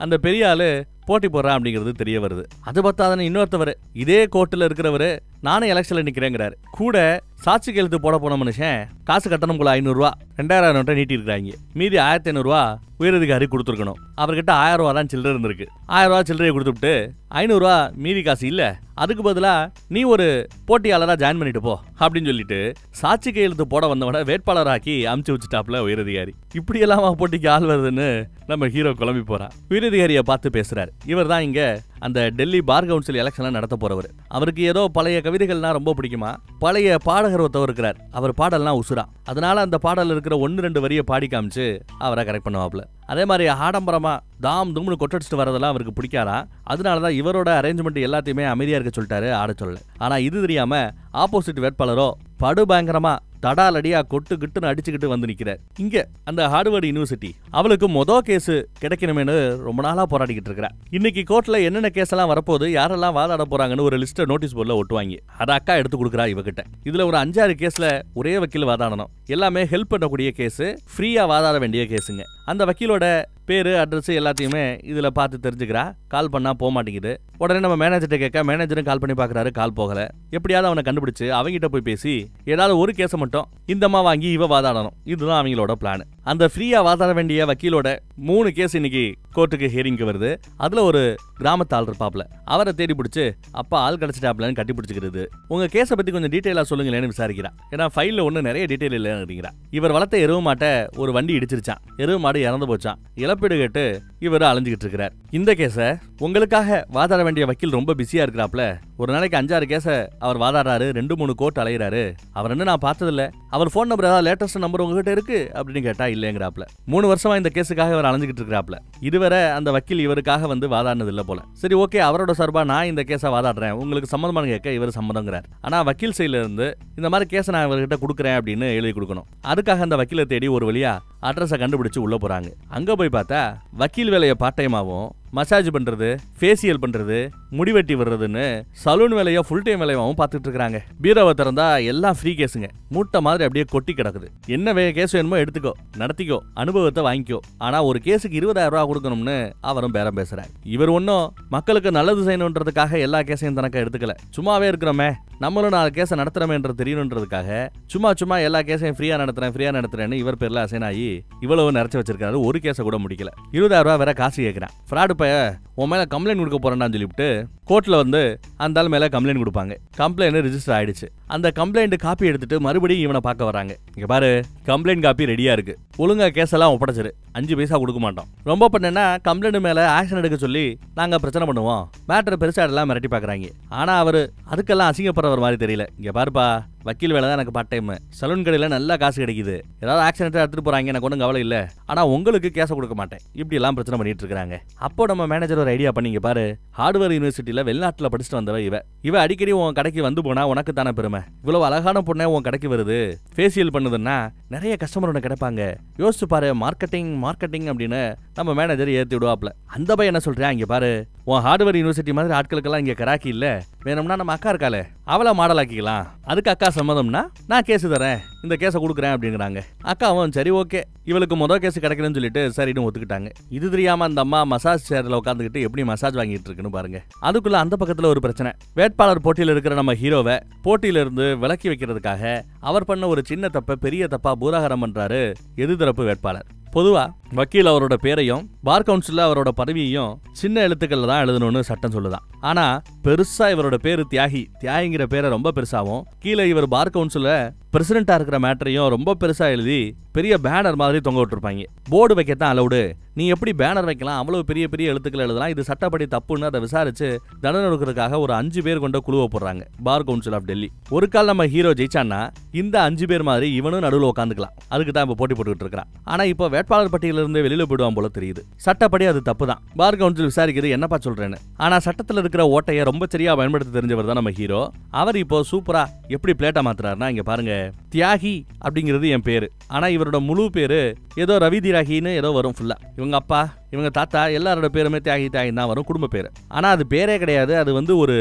அந்த பெரிய ஆளு போட்டி போடுறான் அப்படிங்கிறது தெரிய வருது அது பார்த்தா இன்னொருத்தவர் இதே கோட்டில் இருக்கிறவரு நானும் எலெக்ஷன்ல நிக்கிறேங்கிறாரு கூட சாட்சி கையெழுத்து போட போன மனுஷன் காசு கட்டணம் போல ஐநூறுரூவா ரெண்டாயிரம் நோட்டை நீட்டிருக்காங்க மீதி ஆயிரத்தி ஐநூறுரூவா உயரதிகாரி கொடுத்துருக்கணும் அவர்கிட்ட ஆயிரம் ரூபா தான் சில்லறை இருந்திருக்கு ஆயிரம் ரூபா சில்லறையை கொடுத்துட்டு ஐநூறுரூவா மீதி காசு இல்லை அதுக்கு பதிலாக நீ ஒரு போட்டியாளராக ஜாயின் பண்ணிட்டு போ அப்படின்னு சொல்லிட்டு சாட்சி கையெழுத்து போட வந்தவன வேட்பாளராக்கி அமுச்சு வச்சுட்டாப்ல உயரதிகாரி இப்படி எல்லாமா போட்டிக்கு ஆள் வருதுன்னு நம்ம ஹீரோ குழம்பி போறான் உயரதிகாரியை பார்த்து பேசுகிறார் இவர் தான் இங்கே அந்த டெல்லி பார் கவுன்சில் எலெக்ஷன்லாம் நடத்த போகிறவர் அவருக்கு ஏதோ பழைய கவிதைகள்லாம் ரொம்ப பிடிக்குமா பழைய பாடகர் ஒருத்தவர் இருக்கிறார் அவர் பாடல்லாம் உசுரா அதனால அந்த பாடல் இருக்கிற ஒன்று ரெண்டு வரியை பாடி காமிச்சு அவரை கரெக்ட் பண்ணுவாப்ல அதே மாதிரி ஆடம்பரமாக தாம் தும்னு கொட்டடிச்சிட்டு வரதெல்லாம் அவருக்கு பிடிக்காரா அதனால தான் இவரோட அரேஞ்ச்மெண்ட் எல்லாத்தையுமே அமைதியாக இருக்க சொல்லிட்டாரு ஆட சொல்லல ஆனால் இது தெரியாமல் ஆப்போசிட் வேட்பாளரோ படு பயங்கரமாக தடாலடியா கொட்டு கிட்டுன்னு அடிச்சுக்கிட்டு வந்து நிக்கிறார் இங்க அந்த ஹார்வர்டு யூனிவர்சிட்டி அவளுக்கு மொத கேஸ் கிடைக்கணுமேனு ரொம்ப நாளா போராடிக்கிட்டு இருக்கிறா இன்னைக்கு கோர்ட்ல என்னென்ன கேஸ் எல்லாம் வரப்போது யாரெல்லாம் வாதாட போறாங்கன்னு ஒரு லிஸ்ட்டை நோட்டீஸ் போர்டில் ஒட்டுவாங்க அதை அக்கா எடுத்து கொடுக்குறா இவகிட்ட இதுல ஒரு அஞ்சாறு கேஸ்ல ஒரே வக்கீல் வாதாடணும் எல்லாமே ஹெல்ப் பண்ணக்கூடிய கேஸ் ஃப்ரீயா வாதாட வேண்டிய கேஸுங்க அந்த வக்கீலோட பேர் அட்ரஸ் எல்லாத்தையுமே இதில் பார்த்து தெரிஞ்சுக்கிறா கால் பண்ணால் போக மாட்டேங்குது உடனே நம்ம மேனேஜர்கிட்ட கேட்க மேனேஜரும் கால் பண்ணி பார்க்குறாரு கால் போகலை எப்படியாவது அவனை கண்டுபிடிச்சு அவங்ககிட்ட போய் பேசி ஏதாவது ஒரு கேஸை மட்டும் இந்தம்மா வாங்கி இவ வாதாடணும் இதுதான் அவங்களோட பிளான் அந்த ஃப்ரீயாக வாதாட வேண்டிய வக்கீலோட மூணு கேஸ் இன்னைக்கு கோர்ட்டுக்கு ஹியரிங்க்கு வருது அதில் ஒரு கிராமத்து ஆள் இருப்பாப்ல அவரை தேடி பிடிச்சி அப்பா ஆள் கிடச்சிட்டாப்லன்னு கட்டி பிடிச்சிக்கிறது உங்கள் கேஸை பற்றி கொஞ்சம் டீட்டெயிலாக சொல்லுங்களேன்னு விசாரிக்கிறா ஏன்னா ஃபைலில் ஒண்ணு நிறைய டீடைல் இல்லைன்னு அப்படிங்கிறா இவர் வளர்த்த எருவு மாட்டை ஒரு வண்டி இடிச்சிருச்சான் எருவு மாடு இறந்து போச்சான் இழப்பீடு கேட்டு இவர் அலைஞ்சிக்கிட்டு இருக்கிறார் இந்த கேஸை உங்களுக்காக வாதாட வேண்டிய வக்கீல் ரொம்ப பிஸியாக இருக்கிறாப்ல ஒரு நாளைக்கு அஞ்சாறு கேஸை அவர் வாதாடுறாரு ரெண்டு மூணு கோர்ட் அலையிறாரு அவர் என்ன நான் பார்த்ததில்ல அவர் ஃபோன் நம்பர் ஏதாவது லேட்டஸ்ட் நம்பர் உங்ககிட்ட இருக்கு அப்படின்னு கேட்டா இல்லைங்கிறாப்ல மூணு வருஷமா இந்த கேஸுக்காக இவர் அலைஞ்சிக்கிட்டு இருக்கிறாப்ல இதுவரை அந்த வக்கீல் இவருக்காக வந்து வாதாடினது இல்லை போல சரி ஓகே அவரோட சார்பா நான் இந்த கேஸை வாதாடுறேன் உங்களுக்கு சம்மந்தமான கேட்க இவர் சம்மந்தங்கிறார் ஆனா வக்கீல் சைல இருந்து இந்த மாதிரி கேஸை நான் இவர்கிட்ட கொடுக்குறேன் அப்படின்னு எழுதி கொடுக்கணும் அதுக்காக அந்த வக்கீலை தேடி ஒரு வழியா அட்ரஸை கண்டுபிடிச்சு உள்ள போறாங்க அங்க போய் பார்த்தா வக்கீல் வேலையை பார்ட் டைமாவும் மசாஜ் பண்ணுறது ஃபேஷியல் பண்ணுறது முடிவெட்டி விடுறதுன்னு சலூன் வேலையை ஃபுல் டைம் வேலையாவும் பார்த்துட்டு இருக்காங்க பீரோவை திறந்தா எல்லாம் ஃப்ரீ கேஸுங்க மூட்டை மாதிரி அப்படியே கொட்டி கிடக்குது என்ன வே கேஸ் வேணுமோ எடுத்துக்கோ நடத்திக்கோ அனுபவத்தை வாங்கிக்கோ ஆனால் ஒரு கேஸுக்கு இருபதாயிரம் ரூபா கொடுக்கணும்னு அவரும் பேரம் பேசுறாரு இவர் ஒன்றும் மக்களுக்கு நல்லது செய்யணுன்றதுக்காக எல்லா கேஸையும் தனக்கு எடுத்துக்கல சும்மாவே இருக்கிறோமே நம்மளும் நாலு கேஸை நடத்துகிறோமேன்றது தெரியணுன்றதுக்காக சும்மா சும்மா எல்லா கேஸையும் ஃப்ரீயாக நடத்துறேன் ஃப்ரீயாக நடத்துகிறேன்னு இவர் பேர்ல அசைன் ஆகி இவ்வளவு நிறைச்சி வச்சிருக்காரு ஒரு கேஸை கூட முடிக்கல இருபதாயிரம் ரூபா வேற காசு கேட்கிறேன் ஃப்ராடு போகிறப்ப உன் மேலே கம்ப்ளைண்ட் கொடுக்க போகிறேன்னு சொல்லிவிட்டு கோர்ட்டில் வந்து அந்த ஆள் மேலே கம்ப்ளைண்ட் கொடுப்பாங்க கம்ப்ளைண்ட் ரிஜிஸ்டர் ஆகிடுச்சு அந்த கம்ப்ளைண்ட் காப்பி எடுத்துட்டு மறுபடியும் இவனை பார்க்க வராங்க இங்கே பாரு கம்ப்ளைண்ட் காப்பி ரெடியாக இருக்குது ஒழுங்காக கேஸெல்லாம் ஒப்படைச்சிரு அஞ்சு பைசா கொடுக்க மாட்டோம் ரொம்ப பண்ணேன்னா கம்ப்ளைண்ட் மேலே ஆக்ஷன் எடுக்க சொல்லி நாங்கள் பிரச்சனை பண்ணுவோம் மேட்டர் பெருசாக எல்லாம் மிரட்டி பார்க்குறாங்க ஆனால் அவர் அதுக்கெல்லாம் அசிங்கப்படுறவர் மாதிரி தெரியல இங்கே பாருப்பா வக்கீல் வேலை தான் எனக்கு பார்ட் டைம் சலூன் கடையில் நல்லா காசு கிடைக்குது ஏதாவது ஆக்சிடென்ட்டாக எடுத்துகிட்டு போகிறாங்க எனக்கு ஒன்றும் கவலை இல்லை ஆனால் உங்களுக்கு கேஸை கொடுக்க மாட்டேன் இப்படி எல்லாம் பிரச்சனை பண்ணிட்டு இருக்காங்க அப்போ நம்ம மேனேஜர் ஒரு ஐடியா பண்ணிங்க பாரு ஹார்ட்வேர் யூனிவர்சிட்டியில் வெளிநாட்டில் படிச்சுட்டு வந்தவ இவ இவ அடிக்கடி உன் கடைக்கு வந்து போனால் உனக்கு தானே பெருமை இவ்வளோ அழகான பொண்ணே உன் கடைக்கு வருது ஃபேஷியல் பண்ணுதுன்னா நிறைய கஸ்டமர் ஒன்று கிடைப்பாங்க யோசிச்சு பாரு மார்க்கெட்டிங் மார்க்கெட்டிங் அப்படின்னு நம்ம மேனேஜர் ஏற்றி விடுவாப்ல அந்த பையன் என்ன சொல்கிறேன் இங்கே பாரு உன் ஹார்ட்வேர் யூனிவர்சிட்டி மாதிரி ஆட்களுக்கெல்லாம் இங்கே கராக்கி இல்லை வேணும்னா நம்ம அக்கா இருக்காளே அவளை மாடலாக்கிக்கலாம் அதுக்கு அக்கா சம்மதம்னா நான் கேஸ் தரேன் இந்த கேஸை கொடுக்குறேன் அப்படிங்கிறாங்க அக்காவும் சரி ஓகே இவளுக்கு மொதல் கேஸ் கிடைக்கணும்னு சொல்லிட்டு சரின்னு ஒத்துக்கிட்டாங்க இது தெரியாம அந்த அம்மா மசாஜ் சேரில் உட்காந்துக்கிட்டு எப்படி மசாஜ் வாங்கிட்டு இருக்குன்னு பாருங்க அதுக்குள்ள அந்த பக்கத்தில் ஒரு பிரச்சனை வேட்பாளர் போட்டியில் இருக்கிற நம்ம ஹீரோவை போட்டியிலிருந்து விலக்கி வைக்கிறதுக்காக அவர் பண்ண ஒரு சின்ன தப்பை பெரிய தப்பா பூதாகரம் பண்றாரு எதிர்த்தரப்பு வேட்பாளர் பொதுவாக வக்கீல் அவரோட பேரையும் பார் கவுன்சிலில் அவரோட பதவியையும் சின்ன எழுத்துக்களில் தான் எழுதணும்னு சட்டம் சொல்லுதான் ஆனால் பெருசாக இவரோட பேர் தியாகி தியாகிங்கிற பேரை ரொம்ப பெருசாகவும் கீழே இவர் பார் கவுன்சிலில் பிரசிடெண்ட்டாக இருக்கிற மேட்டரையும் ரொம்ப பெருசாக எழுதி பெரிய பேனர் மாதிரி தொங்க விட்டுருப்பாங்க போர்டு வைக்கத்தான் அலவுடு நீ எப்படி பேனர் வைக்கலாம் அவ்வளவு பெரிய பெரிய எழுத்துக்கள் எழுதலாம் இது சட்டப்படி தப்புன்னு அதை விசாரிச்சு தண்டனை கொடுக்கறதுக்காக ஒரு அஞ்சு பேர் கொண்ட குழுவை போடுறாங்க பார் கவுன்சில் ஆஃப் டெல்லி ஒரு கால் நம்ம ஹீரோ ஜெயிச்சான்னா இந்த அஞ்சு பேர் மாதிரி இவனும் நடுவில் உட்காந்துக்கலாம் அதுக்கு தான் இப்போ போட்டி போட்டுக்கிட்டு இருக்கிறான் ஆனா இப்போ வேட்பாளர் பட்டியலிருந்து வெளியில போயிடுவான் போல தெரியுது சட்டப்படி அது தப்பு தான் பார் கவுன்சில் விசாரிக்கிறது என்னப்பா சொல்றேன்னு ஆனா சட்டத்தில் இருக்கிற ஓட்டையை ரொம்ப சரியா பயன்படுத்த தெரிஞ்சவர் தான் நம்ம ஹீரோ அவர் இப்போ சூப்பரா எப்படி பிளேட்டா மாத்துறாருன்னா இங்க பாருங்க தியாகி அப்படிங்கிறது என் பேரு ஆனா இவரோட முழு பேரு ஏதோ ரவி தியாகின்னு ஏதோ வரும் ஃபுல்லா mengapa இவங்க தாத்தா எல்லாரோட பேருமே தியாகி தியாகி தான் வரும் குடும்ப பேர் ஆனால் அது பேரே கிடையாது அது வந்து ஒரு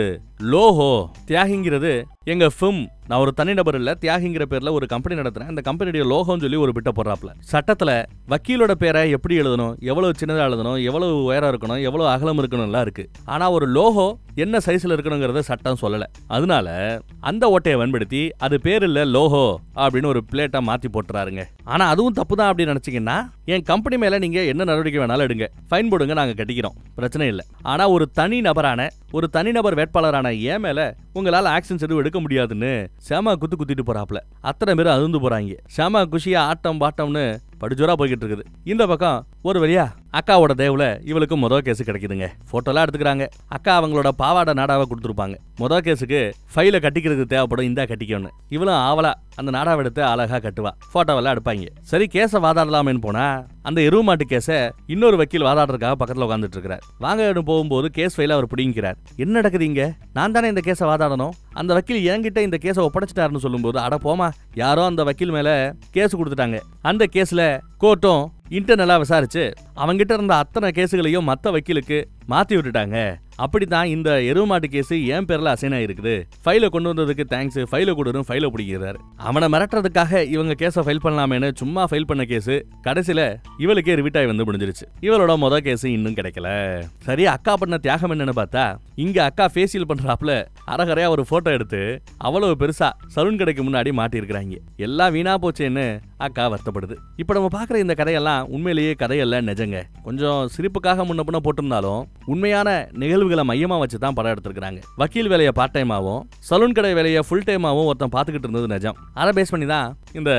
லோஹோ தியாகிங்கிறது எங்கள் ஃபிம் நான் ஒரு தனிநபர் இல்லை தியாகிங்கிற பேரில் ஒரு கம்பெனி நடத்துகிறேன் அந்த கம்பெனியுடைய லோகோன்னு சொல்லி ஒரு பிட்ட போடுறாப்புல சட்டத்தில் வக்கீலோட பேரை எப்படி எழுதணும் எவ்வளோ சின்னதாக எழுதணும் எவ்வளோ உயரம் இருக்கணும் எவ்வளோ அகலம் இருக்கணும்லாம் இருக்குது ஆனால் ஒரு லோகோ என்ன சைஸில் இருக்கணுங்கிறத சட்டம் சொல்லலை அதனால அந்த ஓட்டையை பயன்படுத்தி அது பேர் இல்லை லோகோ அப்படின்னு ஒரு பிளேட்டாக மாற்றி போட்டுறாருங்க ஆனால் அதுவும் தப்பு தான் அப்படின்னு நினச்சிங்கன்னா என் கம்பெனி மேலே நீங்கள் என்ன நடவடிக்கை வேணாலும் எடுங்க போடுங்க ஃபைன் போடுங்க நாங்க கட்டிக்கிறோம் பிரச்சனை இல்லை ஆனா ஒரு தனி நபரான ஒரு தனிநபர் வேட்பாளரான ஏன் மேல உங்களால ஆக்ஷன்ஸ் எதுவும் எடுக்க முடியாதுன்னு சேமா குத்து குத்திட்டு போறாப்ல அத்தனை பேரும் அழுந்து போறாங்க சேமா குஷியா ஆட்டம் பாட்டம்னு படுஜோரா போய்கிட்டு இருக்குது இந்த பக்கம் ஒரு வழியா அக்காவோட தேவல இவளுக்கு மொதல் கேஸ் கிடைக்குதுங்க போட்டோலாம் எடுத்துக்கிறாங்க அக்கா அவங்களோட பாவாடை நாடாவை கொடுத்துருப்பாங்க மொதல் கேஸுக்கு ஃபைல கட்டிக்கிறதுக்கு தேவைப்படும் இந்தா கட்டிக்கணும் இவளும் ஆவலா அந்த நாடாவை எடுத்து அழகா கட்டுவா போட்டோவெல்லாம் எடுப்பாங்க சரி கேஸை வாதாடலாமேன்னு போனா அந்த எருவு மாட்டு கேஸை இன்னொரு வக்கீல் வாதாடுறதுக்காக பக்கத்தில் உட்காந்துட்டு இருக்கிறார் வாங்க போகும்போது கேஸ் ஃபைல அவர் பிடிங்கிறார் என்ன நடக்குதுங்க நான் தானே இந்த கேஸை வாதாடணும் அந்த வக்கீல் என்கிட்ட இந்த கேஸை ஒப்படைச்சிட்டாருன்னு சொல்லும்போது அட போமா யாரோ அந்த வக்கீல் மேல கேஸ் கொடுத்துட்டாங்க அந்த கேஸ்ல கோர்ட்டும் இன்டர்னலாக விசாரிச்சு அவங்கிட்ட இருந்த அத்தனை கேஸுகளையும் மற்ற வக்கீலுக்கு மாற்றி விட்டுட்டாங்க அப்படித்தான் இந்த எருமாட்டு கேஸ் என் பேரில் அசைனா இருக்குது ஃபைலை கொண்டு வந்ததுக்கு தேங்க்ஸ் ஃபைலை கொடுறும் ஃபைலை பிடிக்கிறார் அவனை மிரட்டுறதுக்காக இவங்க கேஸை ஃபைல் பண்ணலாமேனு சும்மா ஃபைல் பண்ண கேஸ் கடைசியில் இவளுக்கே ரிவிட்டாய் வந்து முடிஞ்சிருச்சு இவளோட மொதல் கேஸ் இன்னும் கிடைக்கல சரி அக்கா பண்ண தியாகம் என்னன்னு பார்த்தா இங்கே அக்கா ஃபேஷியல் பண்ணுறாப்புல அரகரையாக ஒரு ஃபோட்டோ எடுத்து அவ்வளவு பெருசாக சலூன் கடைக்கு முன்னாடி மாட்டியிருக்கிறாங்க எல்லாம் வீணாக போச்சேன்னு அக்கா வருத்தப்படுது இப்போ நம்ம பார்க்குற இந்த கதையெல்லாம் இதெல்லாம் உண்மையிலேயே கதையல்ல நிஜங்க கொஞ்சம் சிரிப்புக்காக முன்ன போட்டிருந்தாலும் உண்மையான நிகழ்வுகளை மையமாக வச்சு தான் படம் எடுத்திருக்காங்க வக்கீல் வேலையை பார்ட் டைமாகவும் சலூன் கடை வேலையை ஃபுல் டைமாகவும் ஒருத்தன் பார்த்துக்கிட்டு இருந்தது நிஜம் அதை பேஸ் பண்ணி தான் இந்த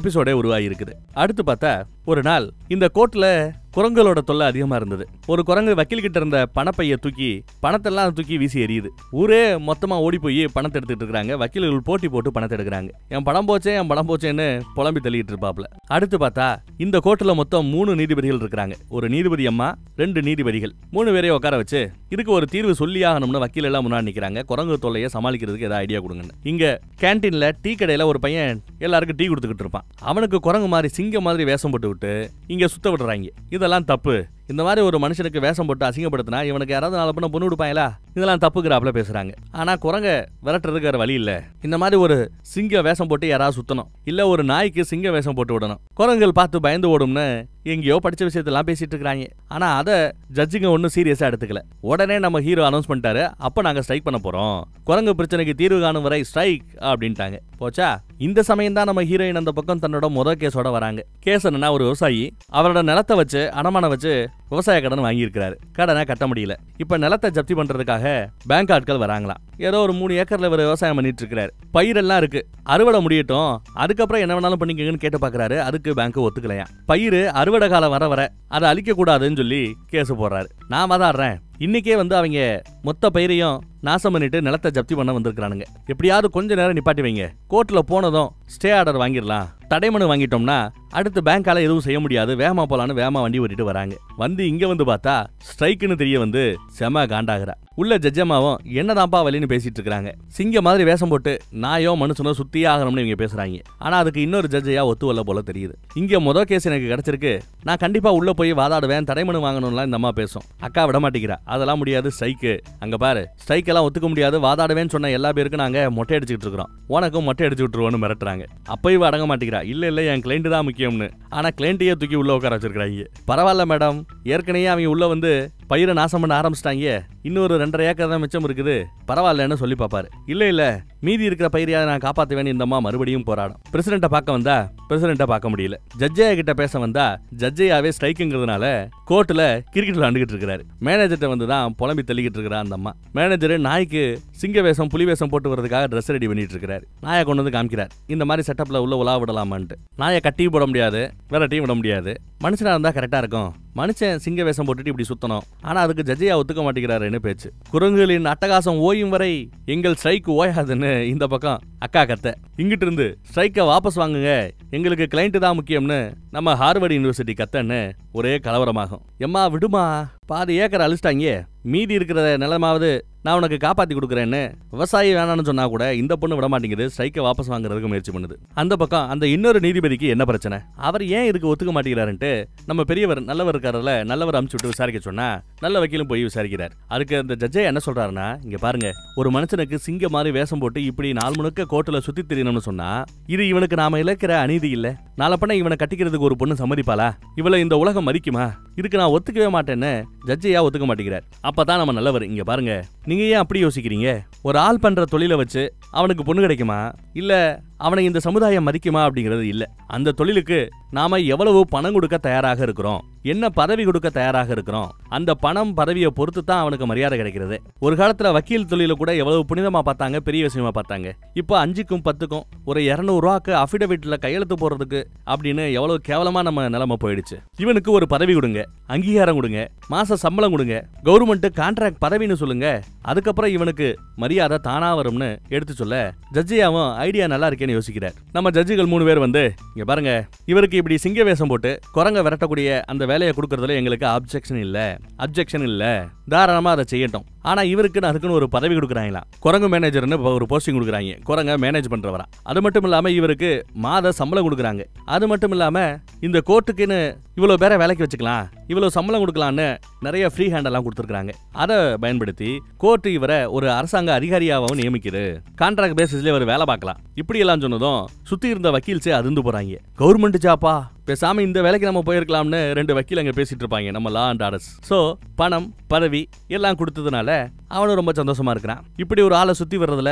எபிசோடே உருவாகி இருக்குது அடுத்து பார்த்தா ஒரு நாள் இந்த கோர்ட்டில் குரங்குகளோட தொல்லை அதிகமாக இருந்தது ஒரு குரங்கு வக்கீல் கிட்ட இருந்த பணப்பையை தூக்கி பணத்தெல்லாம் தூக்கி வீசி எறியுது ஊரே மொத்தமாக ஓடி போய் பணத்தை எடுத்துட்டு இருக்காங்க வக்கீல்கள் போட்டி போட்டு பணத்தை எடுக்கிறாங்க என் பணம் போச்சே என் பணம் போச்சேன்னு புலம்பி தள்ளிட்டு இருப்பாப்ல அடுத்து பார்த்தா இந்த கோர்ட்டில் மொத்தம் மூணு நீதிபதிகள் இருக்கிறாங்க ஒரு நீதிபதி அம்மா ரெண்டு நீதிபதிகள் மூணு பேரையும் உட்கார வச்சு இதுக்கு ஒரு தீர்வு சொல்லி ஆகணும்னு வக்கீல் எல்லாம் முன்னாடி நிற்கிறாங்க குரங்கு தொல்லையை சமாளிக்கிறதுக்கு ஏதாவது ஐடியா கொடுங்க இங்க கேன்டீன்ல டீ கடையில ஒரு பையன் எல்லாருக்கும் டீ கொடுத்துக்கிட்டு இருப்பான் அவனுக்கு குரங்கு மாதிரி சிங்க மாதிரி வேஷம் போட்டு விட்டு இங்க சுத்த விடுறாங்க இது இதெல்லாம் தப்பு இந்த மாதிரி ஒரு மனுஷனுக்கு வேஷம் போட்டு அசிங்கப்படுத்தினா இவனுக்கு யாராவது நாலு பண்ண பொண்ணு விடுப்பாங்களா இதெல்லாம் தப்புக்கிறாப்புல பேசுறாங்க ஆனா குரங்க விரட்டு இருக்கிற வழி இல்ல இந்த மாதிரி ஒரு சிங்க வேஷம் போட்டு யாராவது சுத்தணும் இல்ல ஒரு நாய்க்கு சிங்க வேஷம் போட்டு விடணும் குரங்குகள் பார்த்து பயந்து ஓடும்னு எங்கேயோ படிச்ச விஷயத்தெல்லாம் பேசிட்டு இருக்காங்க ஆனா அதை ஜட்ஜிங்க ஒன்றும் சீரியஸா எடுத்துக்கல உடனே நம்ம ஹீரோ அனௌன்ஸ் பண்ணிட்டாரு அப்ப நாங்க ஸ்ட்ரைக் பண்ண போறோம் குரங்கு பிரச்சனைக்கு தீர்வு காணும் வரை ஸ்ட்ரைக் அப்படின்ட்டாங்க போச்சா இந்த சமயம் தான் நம்ம ஹீரோயின் அந்த பக்கம் தன்னோட முத கேஸோட வராங்க கேஸ் என்னன்னா ஒரு விவசாயி அவரோட நிலத்தை வச்சு அடமானம் வச்சு விவசாய கடன் வாங்கியிருக்கிறாரு கடனை கட்ட முடியல இப்ப நிலத்தை ஜப்தி பண்றதுக்காக பேங்க் ஆட்கள் வராங்களாம் ஏதோ ஒரு மூணு ஏக்கர்ல இவர் விவசாயம் பண்ணிட்டு இருக்கிறாரு பயிரெல்லாம் இருக்கு அறுவடை முடியட்டும் அதுக்கப்புறம் என்ன வேணாலும் பண்ணிக்கங்கன்னு கேட்டு பாக்குறாரு அதுக்கு பேங்க் ஒத்துக்கலையா பயிர் அறுவடை காலம் வர வர அதை அழிக்க கூடாதுன்னு சொல்லி கேஸ் போடுறாரு நான் வதாடுறேன் இன்னைக்கே வந்து அவங்க மொத்த பயிரையும் நாசம் பண்ணிட்டு நிலத்தை ஜப்தி பண்ண வந்திருக்கிறானுங்க எப்படியாவது கொஞ்ச நேரம் நிப்பாட்டி வைங்க கோர்ட்டில் போனதும் ஸ்டே ஆர்டர் வாங்கிடலாம் தடைமனு வாங்கிட்டோம்னா அடுத்து பேங்க்கால எதுவும் செய்ய முடியாது வேகமாக போகலான்னு வேகமாக வண்டி ஓட்டிட்டு வராங்க வந்து இங்கே வந்து பார்த்தா ஸ்ட்ரைக்குன்னு தெரிய வந்து செம காண்டாகிறா உள்ள ஜட்ஜம்மாவும் என்னதான்ப்பா வழின்னு பேசிட்டு இருக்காங்க சிங்க மாதிரி வேஷம் போட்டு நாயோ மனுஷனோ சுத்தியே ஆகணும்னு இவங்க பேசுறாங்க ஆனா அதுக்கு இன்னொரு ஜட்ஜையா ஒத்து வல்ல போல தெரியுது இங்க மொதல் கேஸ் எனக்கு கிடைச்சிருக்கு நான் கண்டிப்பா உள்ள போய் வாதாடுவேன் தடைமனு வாங்கணும்லாம் இந்த அம்மா பேசும் அக்கா விட மாட்டேங்கிறா அதெல்லாம் முடியாது ஸ்ட்ரைக்கு அங்க பாரு ஸ்ட்ரைக் எல்லாம் ஒத்துக்க முடியாது வாதாடுவேன்னு சொன்ன எல்லா பேருக்கும் நாங்க மொட்டை அடிச்சுட்டு இருக்கிறோம் உனக்கும் மொட்டை அடிச்சு விட்டுருவோம்னு மிரட்டுறாங்க அப்பயும் அடங்க மாட்டேங்கிறா இல்ல இல்ல என் கிளைண்ட் தான் முக்கியம்னு ஆனா கிளைண்ட்டையே தூக்கி உள்ள உட்கார வச்சிருக்கிறாங்க பரவாயில்ல மேடம் ஏற்கனவே அவங்க உள்ள வந்து பயிரை நாசம் பண்ண ஆரம்பிச்சிட்டாங்க இன்னொரு ரெண்டரை ஏக்கர் தான் மிச்சம் இருக்குது பரவாயில்லன்னு சொல்லி பார்ப்பாரு இல்லை இல்லை மீதி இருக்கிற பயிரையாவது நான் காப்பாற்றுவேன்னு இந்தம்மா மறுபடியும் போராடும் பிரசிடென்ட்டை பார்க்க வந்தா பிரசிடென்ட்டை பார்க்க முடியல ஜட்ஜையா கிட்ட பேச வந்தா ஜட்ஜையாவே ஸ்ட்ரைக்குங்கிறதுனால கோர்ட்டில் கிரிக்கெட் விளாண்டுகிட்டு இருக்கிறாரு மேனேஜர்கிட்ட வந்து தான் புலம்பி தள்ளிக்கிட்டு இருக்கிறா அந்த அம்மா மேனேஜர் நாய்க்கு சிங்க வேஷம் புலி வேஷம் போட்டு வரதுக்காக ட்ரெஸ் ரெடி பண்ணிட்டு இருக்கிறார் நாயை கொண்டு வந்து காமிக்கிறார் இந்த மாதிரி செட்டப்பில் உள்ள உலா விடலாமான்ட்டு நாயை கட்டி போட முடியாது விரட்டியும் விட முடியாது மனுஷனாக இருந்தால் கரெக்டாக இருக்கும் மனுஷன் சிங்க வேஷம் போட்டுட்டு இப்படி சுத்தணும் ஆனால் அதுக்கு ஜட்ஜையா ஒத்துக்க மாட்டேங்கிறாருன்னு பேச்சு குரங்குகளின் அட்டகாசம் ஓயும் வரை எங்கள் ஸ்ட்ரைக் ஓயாதுன்னு இந்த பக்கம் அக்கா கத்த இங்கிட்டு இருந்து ஸ்ட்ரைக்கை வாபஸ் வாங்குங்க எங்களுக்கு கிளைண்ட் தான் முக்கியம்னு நம்ம ஹார்வர்டு யூனிவர்சிட்டி கத்தன்னு ஒரே கலவரமாகும் எம்மா விடுமா பாதி ஏக்கர் அழிச்சிட்டாங்க மீதி இருக்கிற நிலமாவது நான் உனக்கு காப்பாற்றி கொடுக்குறேன்னு விவசாயி வேணான்னு சொன்னா கூட இந்த பொண்ணு விட மாட்டேங்குது ஸ்ட்ரைக்கை வாபஸ் வாங்குறதுக்கு முயற்சி பண்ணுது அந்த பக்கம் அந்த இன்னொரு நீதிபதிக்கு என்ன பிரச்சனை அவர் ஏன் இதுக்கு ஒத்துக்க மாட்டேங்கிறாருன்ட்டு நம்ம பெரியவர் நல்லவர் இருக்காரில் நல்லவர் அமுச்சு விட்டு விசாரிக்க சொன்னா நல்ல வக்கீலும் போய் விசாரிக்கிறார் அதுக்கு அந்த ஜட்ஜை என்ன சொல்றாருன்னா இங்க பாருங்க ஒரு மனுஷனுக்கு சிங்க மாதிரி வேஷம் போட்டு இப்படி நாள் முழுக்க கோட்டில் சுத்தி தெரியணும்னு சொன்னா இது இவனுக்கு நாம இழக்கிற அநீதி இல்லை நாளப்பண்ண இவனை கட்டிக்கிறதுக்கு ஒரு பொண்ணு சம்மதிப்பாளா இவளை இந்த உலகம் மதிக்குமா இதுக்கு நான் ஒத்துக்கவே மாட்டேன்னு ஜட்ஜையா ஒத்துக்க மாட்டேங்கிறார் அப்போ தான் நம்ம நல்லவர் இங்கே பாருங்க நீங்கள் ஏன் அப்படி யோசிக்கிறீங்க ஒரு ஆள் பண்ணுற தொழிலை வச்சு அவனுக்கு பொண்ணு கிடைக்குமா இல்லை அவனை இந்த சமுதாயம் மதிக்குமா அப்படிங்கிறது இல்லை அந்த தொழிலுக்கு நாம எவ்வளவு பணம் கொடுக்க தயாராக இருக்கிறோம் என்ன பதவி கொடுக்க தயாராக இருக்கிறோம் அந்த பணம் பதவியை பொறுத்து தான் அவனுக்கு மரியாதை கிடைக்கிறது ஒரு காலத்துல வக்கீல் தொழில கூட எவ்வளவு புனிதமா பார்த்தாங்க பெரிய விஷயமா பார்த்தாங்க இப்போ அஞ்சுக்கும் பத்துக்கும் ஒரு இரநூறுவாக்கு அபிடவிட்ல கையெழுத்து போடுறதுக்கு அப்படின்னு எவ்வளவு கேவலமா நம்ம நிலைமை போயிடுச்சு இவனுக்கு ஒரு பதவி கொடுங்க அங்கீகாரம் கொடுங்க மாச சம்பளம் கொடுங்க கவர்மெண்ட் கான்ட்ராக்ட் பதவின்னு சொல்லுங்க அதுக்கப்புறம் இவனுக்கு மரியாதை தானா வரும்னு எடுத்து சொல்ல ஜட்ஜியாவும் ஐடியா நல்லா இருக்கேன்னு யோசிக்கிறார் நம்ம ஜட்ஜிகள் மூணு பேர் வந்து இங்க பாருங்க இவருக்கு இப்படி சிங்க வேஷம் போட்டு குரங்க விரட்டக்கூடிய அந்த வேலையை கொடுக்கறதுல எங்களுக்கு அப்ஜெக்ஷன் இல்லை அப்ஜெக்ஷன் இல்லை தாராளமாக அதை செய்யட்டும் ஆனால் இவருக்கு அதுக்குன்னு ஒரு பதவி கொடுக்குறாங்களா குரங்கு மேனேஜர்னு ஒரு போஸ்டிங் கொடுக்குறாங்க குரங்க மேனேஜ் பண்ணுறவரா அது மட்டும் இல்லாமல் இவருக்கு மாத சம்பளம் கொடுக்குறாங்க அது மட்டும் இல்லாமல் இந்த கோர்ட்டுக்குன்னு இவ்வளோ பேரை வேலைக்கு வச்சுக்கலாம் இவ்வளோ சம்பளம் கொடுக்கலான்னு நிறைய ஃப்ரீ ஹேண்டெல்லாம் கொடுத்துருக்காங்க அதை பயன்படுத்தி கோர்ட்டு இவரை ஒரு அரசாங்க அதிகாரியாகவும் நியமிக்குது கான்ட்ராக்ட் பேசிஸ்லேயே அவர் வேலை பார்க்கலாம் இப்படியெல்லாம் சொன்னதும் சுற்றி இருந்த வக்கீல்ஸே அதிர்ந்து போகிறாங்க கவர்மெண்ட் ஜாப்பா பேசாம இந்த வேலைக்கு நம்ம போயிருக்கலாம்னு ரெண்டு வக்கீல் அங்கே பேசிட்டு இருப்பாங்க நம்ம லா அண்ட் ஆர்டர்ஸ் ஸோ பணம் பதவி எல்லாம் கொடுத்ததுனால அவனும் ரொம்ப சந்தோஷமா இருக்கிறான் இப்படி ஒரு ஆளை சுத்தி வர்றதுல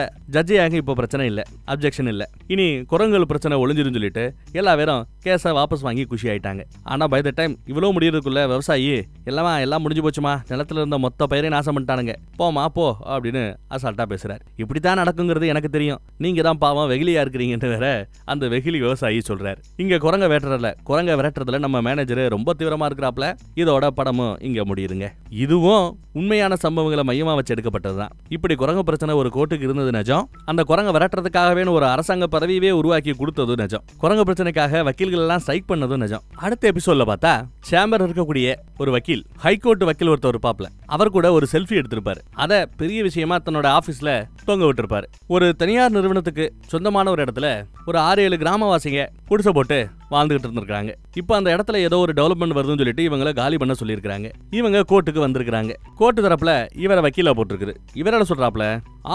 ஆக இப்போ பிரச்சனை இல்லை அப்ஜெக்ஷன் இல்லை இனி குரங்குகள் பிரச்சனை ஒளிஞ்சிரும் சொல்லிட்டு எல்லா பேரும் கேஸை வாபஸ் வாங்கி குஷி ஆயிட்டாங்க ஆனா பை த டைம் இவ்வளோ முடியறதுக்குள்ள விவசாயி எல்லாமா எல்லாம் முடிஞ்சு போச்சுமா நிலத்துல இருந்த மொத்த பயிரையும் நாசம் பண்ணிட்டானுங்க போமா போ அப்படின்னு அசால்ட்டா பேசுறாரு இப்படித்தான் நடக்குங்கிறது எனக்கு தெரியும் நீங்க தான் பாவம் வெகிலியா இருக்கிறீங்கன்னு வேற அந்த வெகிலி விவசாயி சொல்றாரு இங்க குரங்க வேட்டுறல குரங்க விரட்டுறதுல நம்ம மேனேஜர் ரொம்ப தீவிரமா இருக்கிறாப்ல இதோட படமும் இங்க முடியுதுங்க இதுவும் உண்மையான சம்பவங்களை மையமா வச்சு எடுக்கப்பட்டதுதான் இப்படி குரங்கு பிரச்சனை ஒரு கோட்டுக்கு இருந்தது நிஜம் அந்த குரங்க விரட்டுறதுக்காகவே ஒரு அரசாங்க பதவியே உருவாக்கி கொடுத்தது நிஜம் குரங்கு பிரச்சனைக்காக வக்கீல்கள் எல்லாம் ஸ்ட்ரைக் பண்ணதும் நிஜம் அடுத்த எபிசோட்ல பார்த்தா சேம்பர் இருக்கக்கூடிய ஒரு வக்கீல் ஹைகோர்ட் வக்கீல் ஒருத்தர் பாப்ல அவர் கூட ஒரு செல்ஃபி எடுத்திருப்பாரு அதை பெரிய விஷயமா தன்னோட ஆபீஸ்ல தொங்க விட்டுருப்பாரு ஒரு தனியார் நிறுவனத்துக்கு சொந்தமான ஒரு இடத்துல ஒரு ஆறு ஏழு கிராமவாசிங்க குடிசை போட்டு வாழ்ந்துகிட்டு இருந்திருக்காங்க போட்டிருக்காங்க இப்ப அந்த இடத்துல ஏதோ ஒரு டெவலப்மெண்ட் வருதுன்னு சொல்லிட்டு இவங்களை காலி பண்ண சொல்லியிருக்காங்க இவங்க கோர்ட்டுக்கு வந்திருக்காங்க கோர்ட்டு தரப்புல இவரை வக்கீலா போட்டிருக்கு இவரால சொல்றாப்ல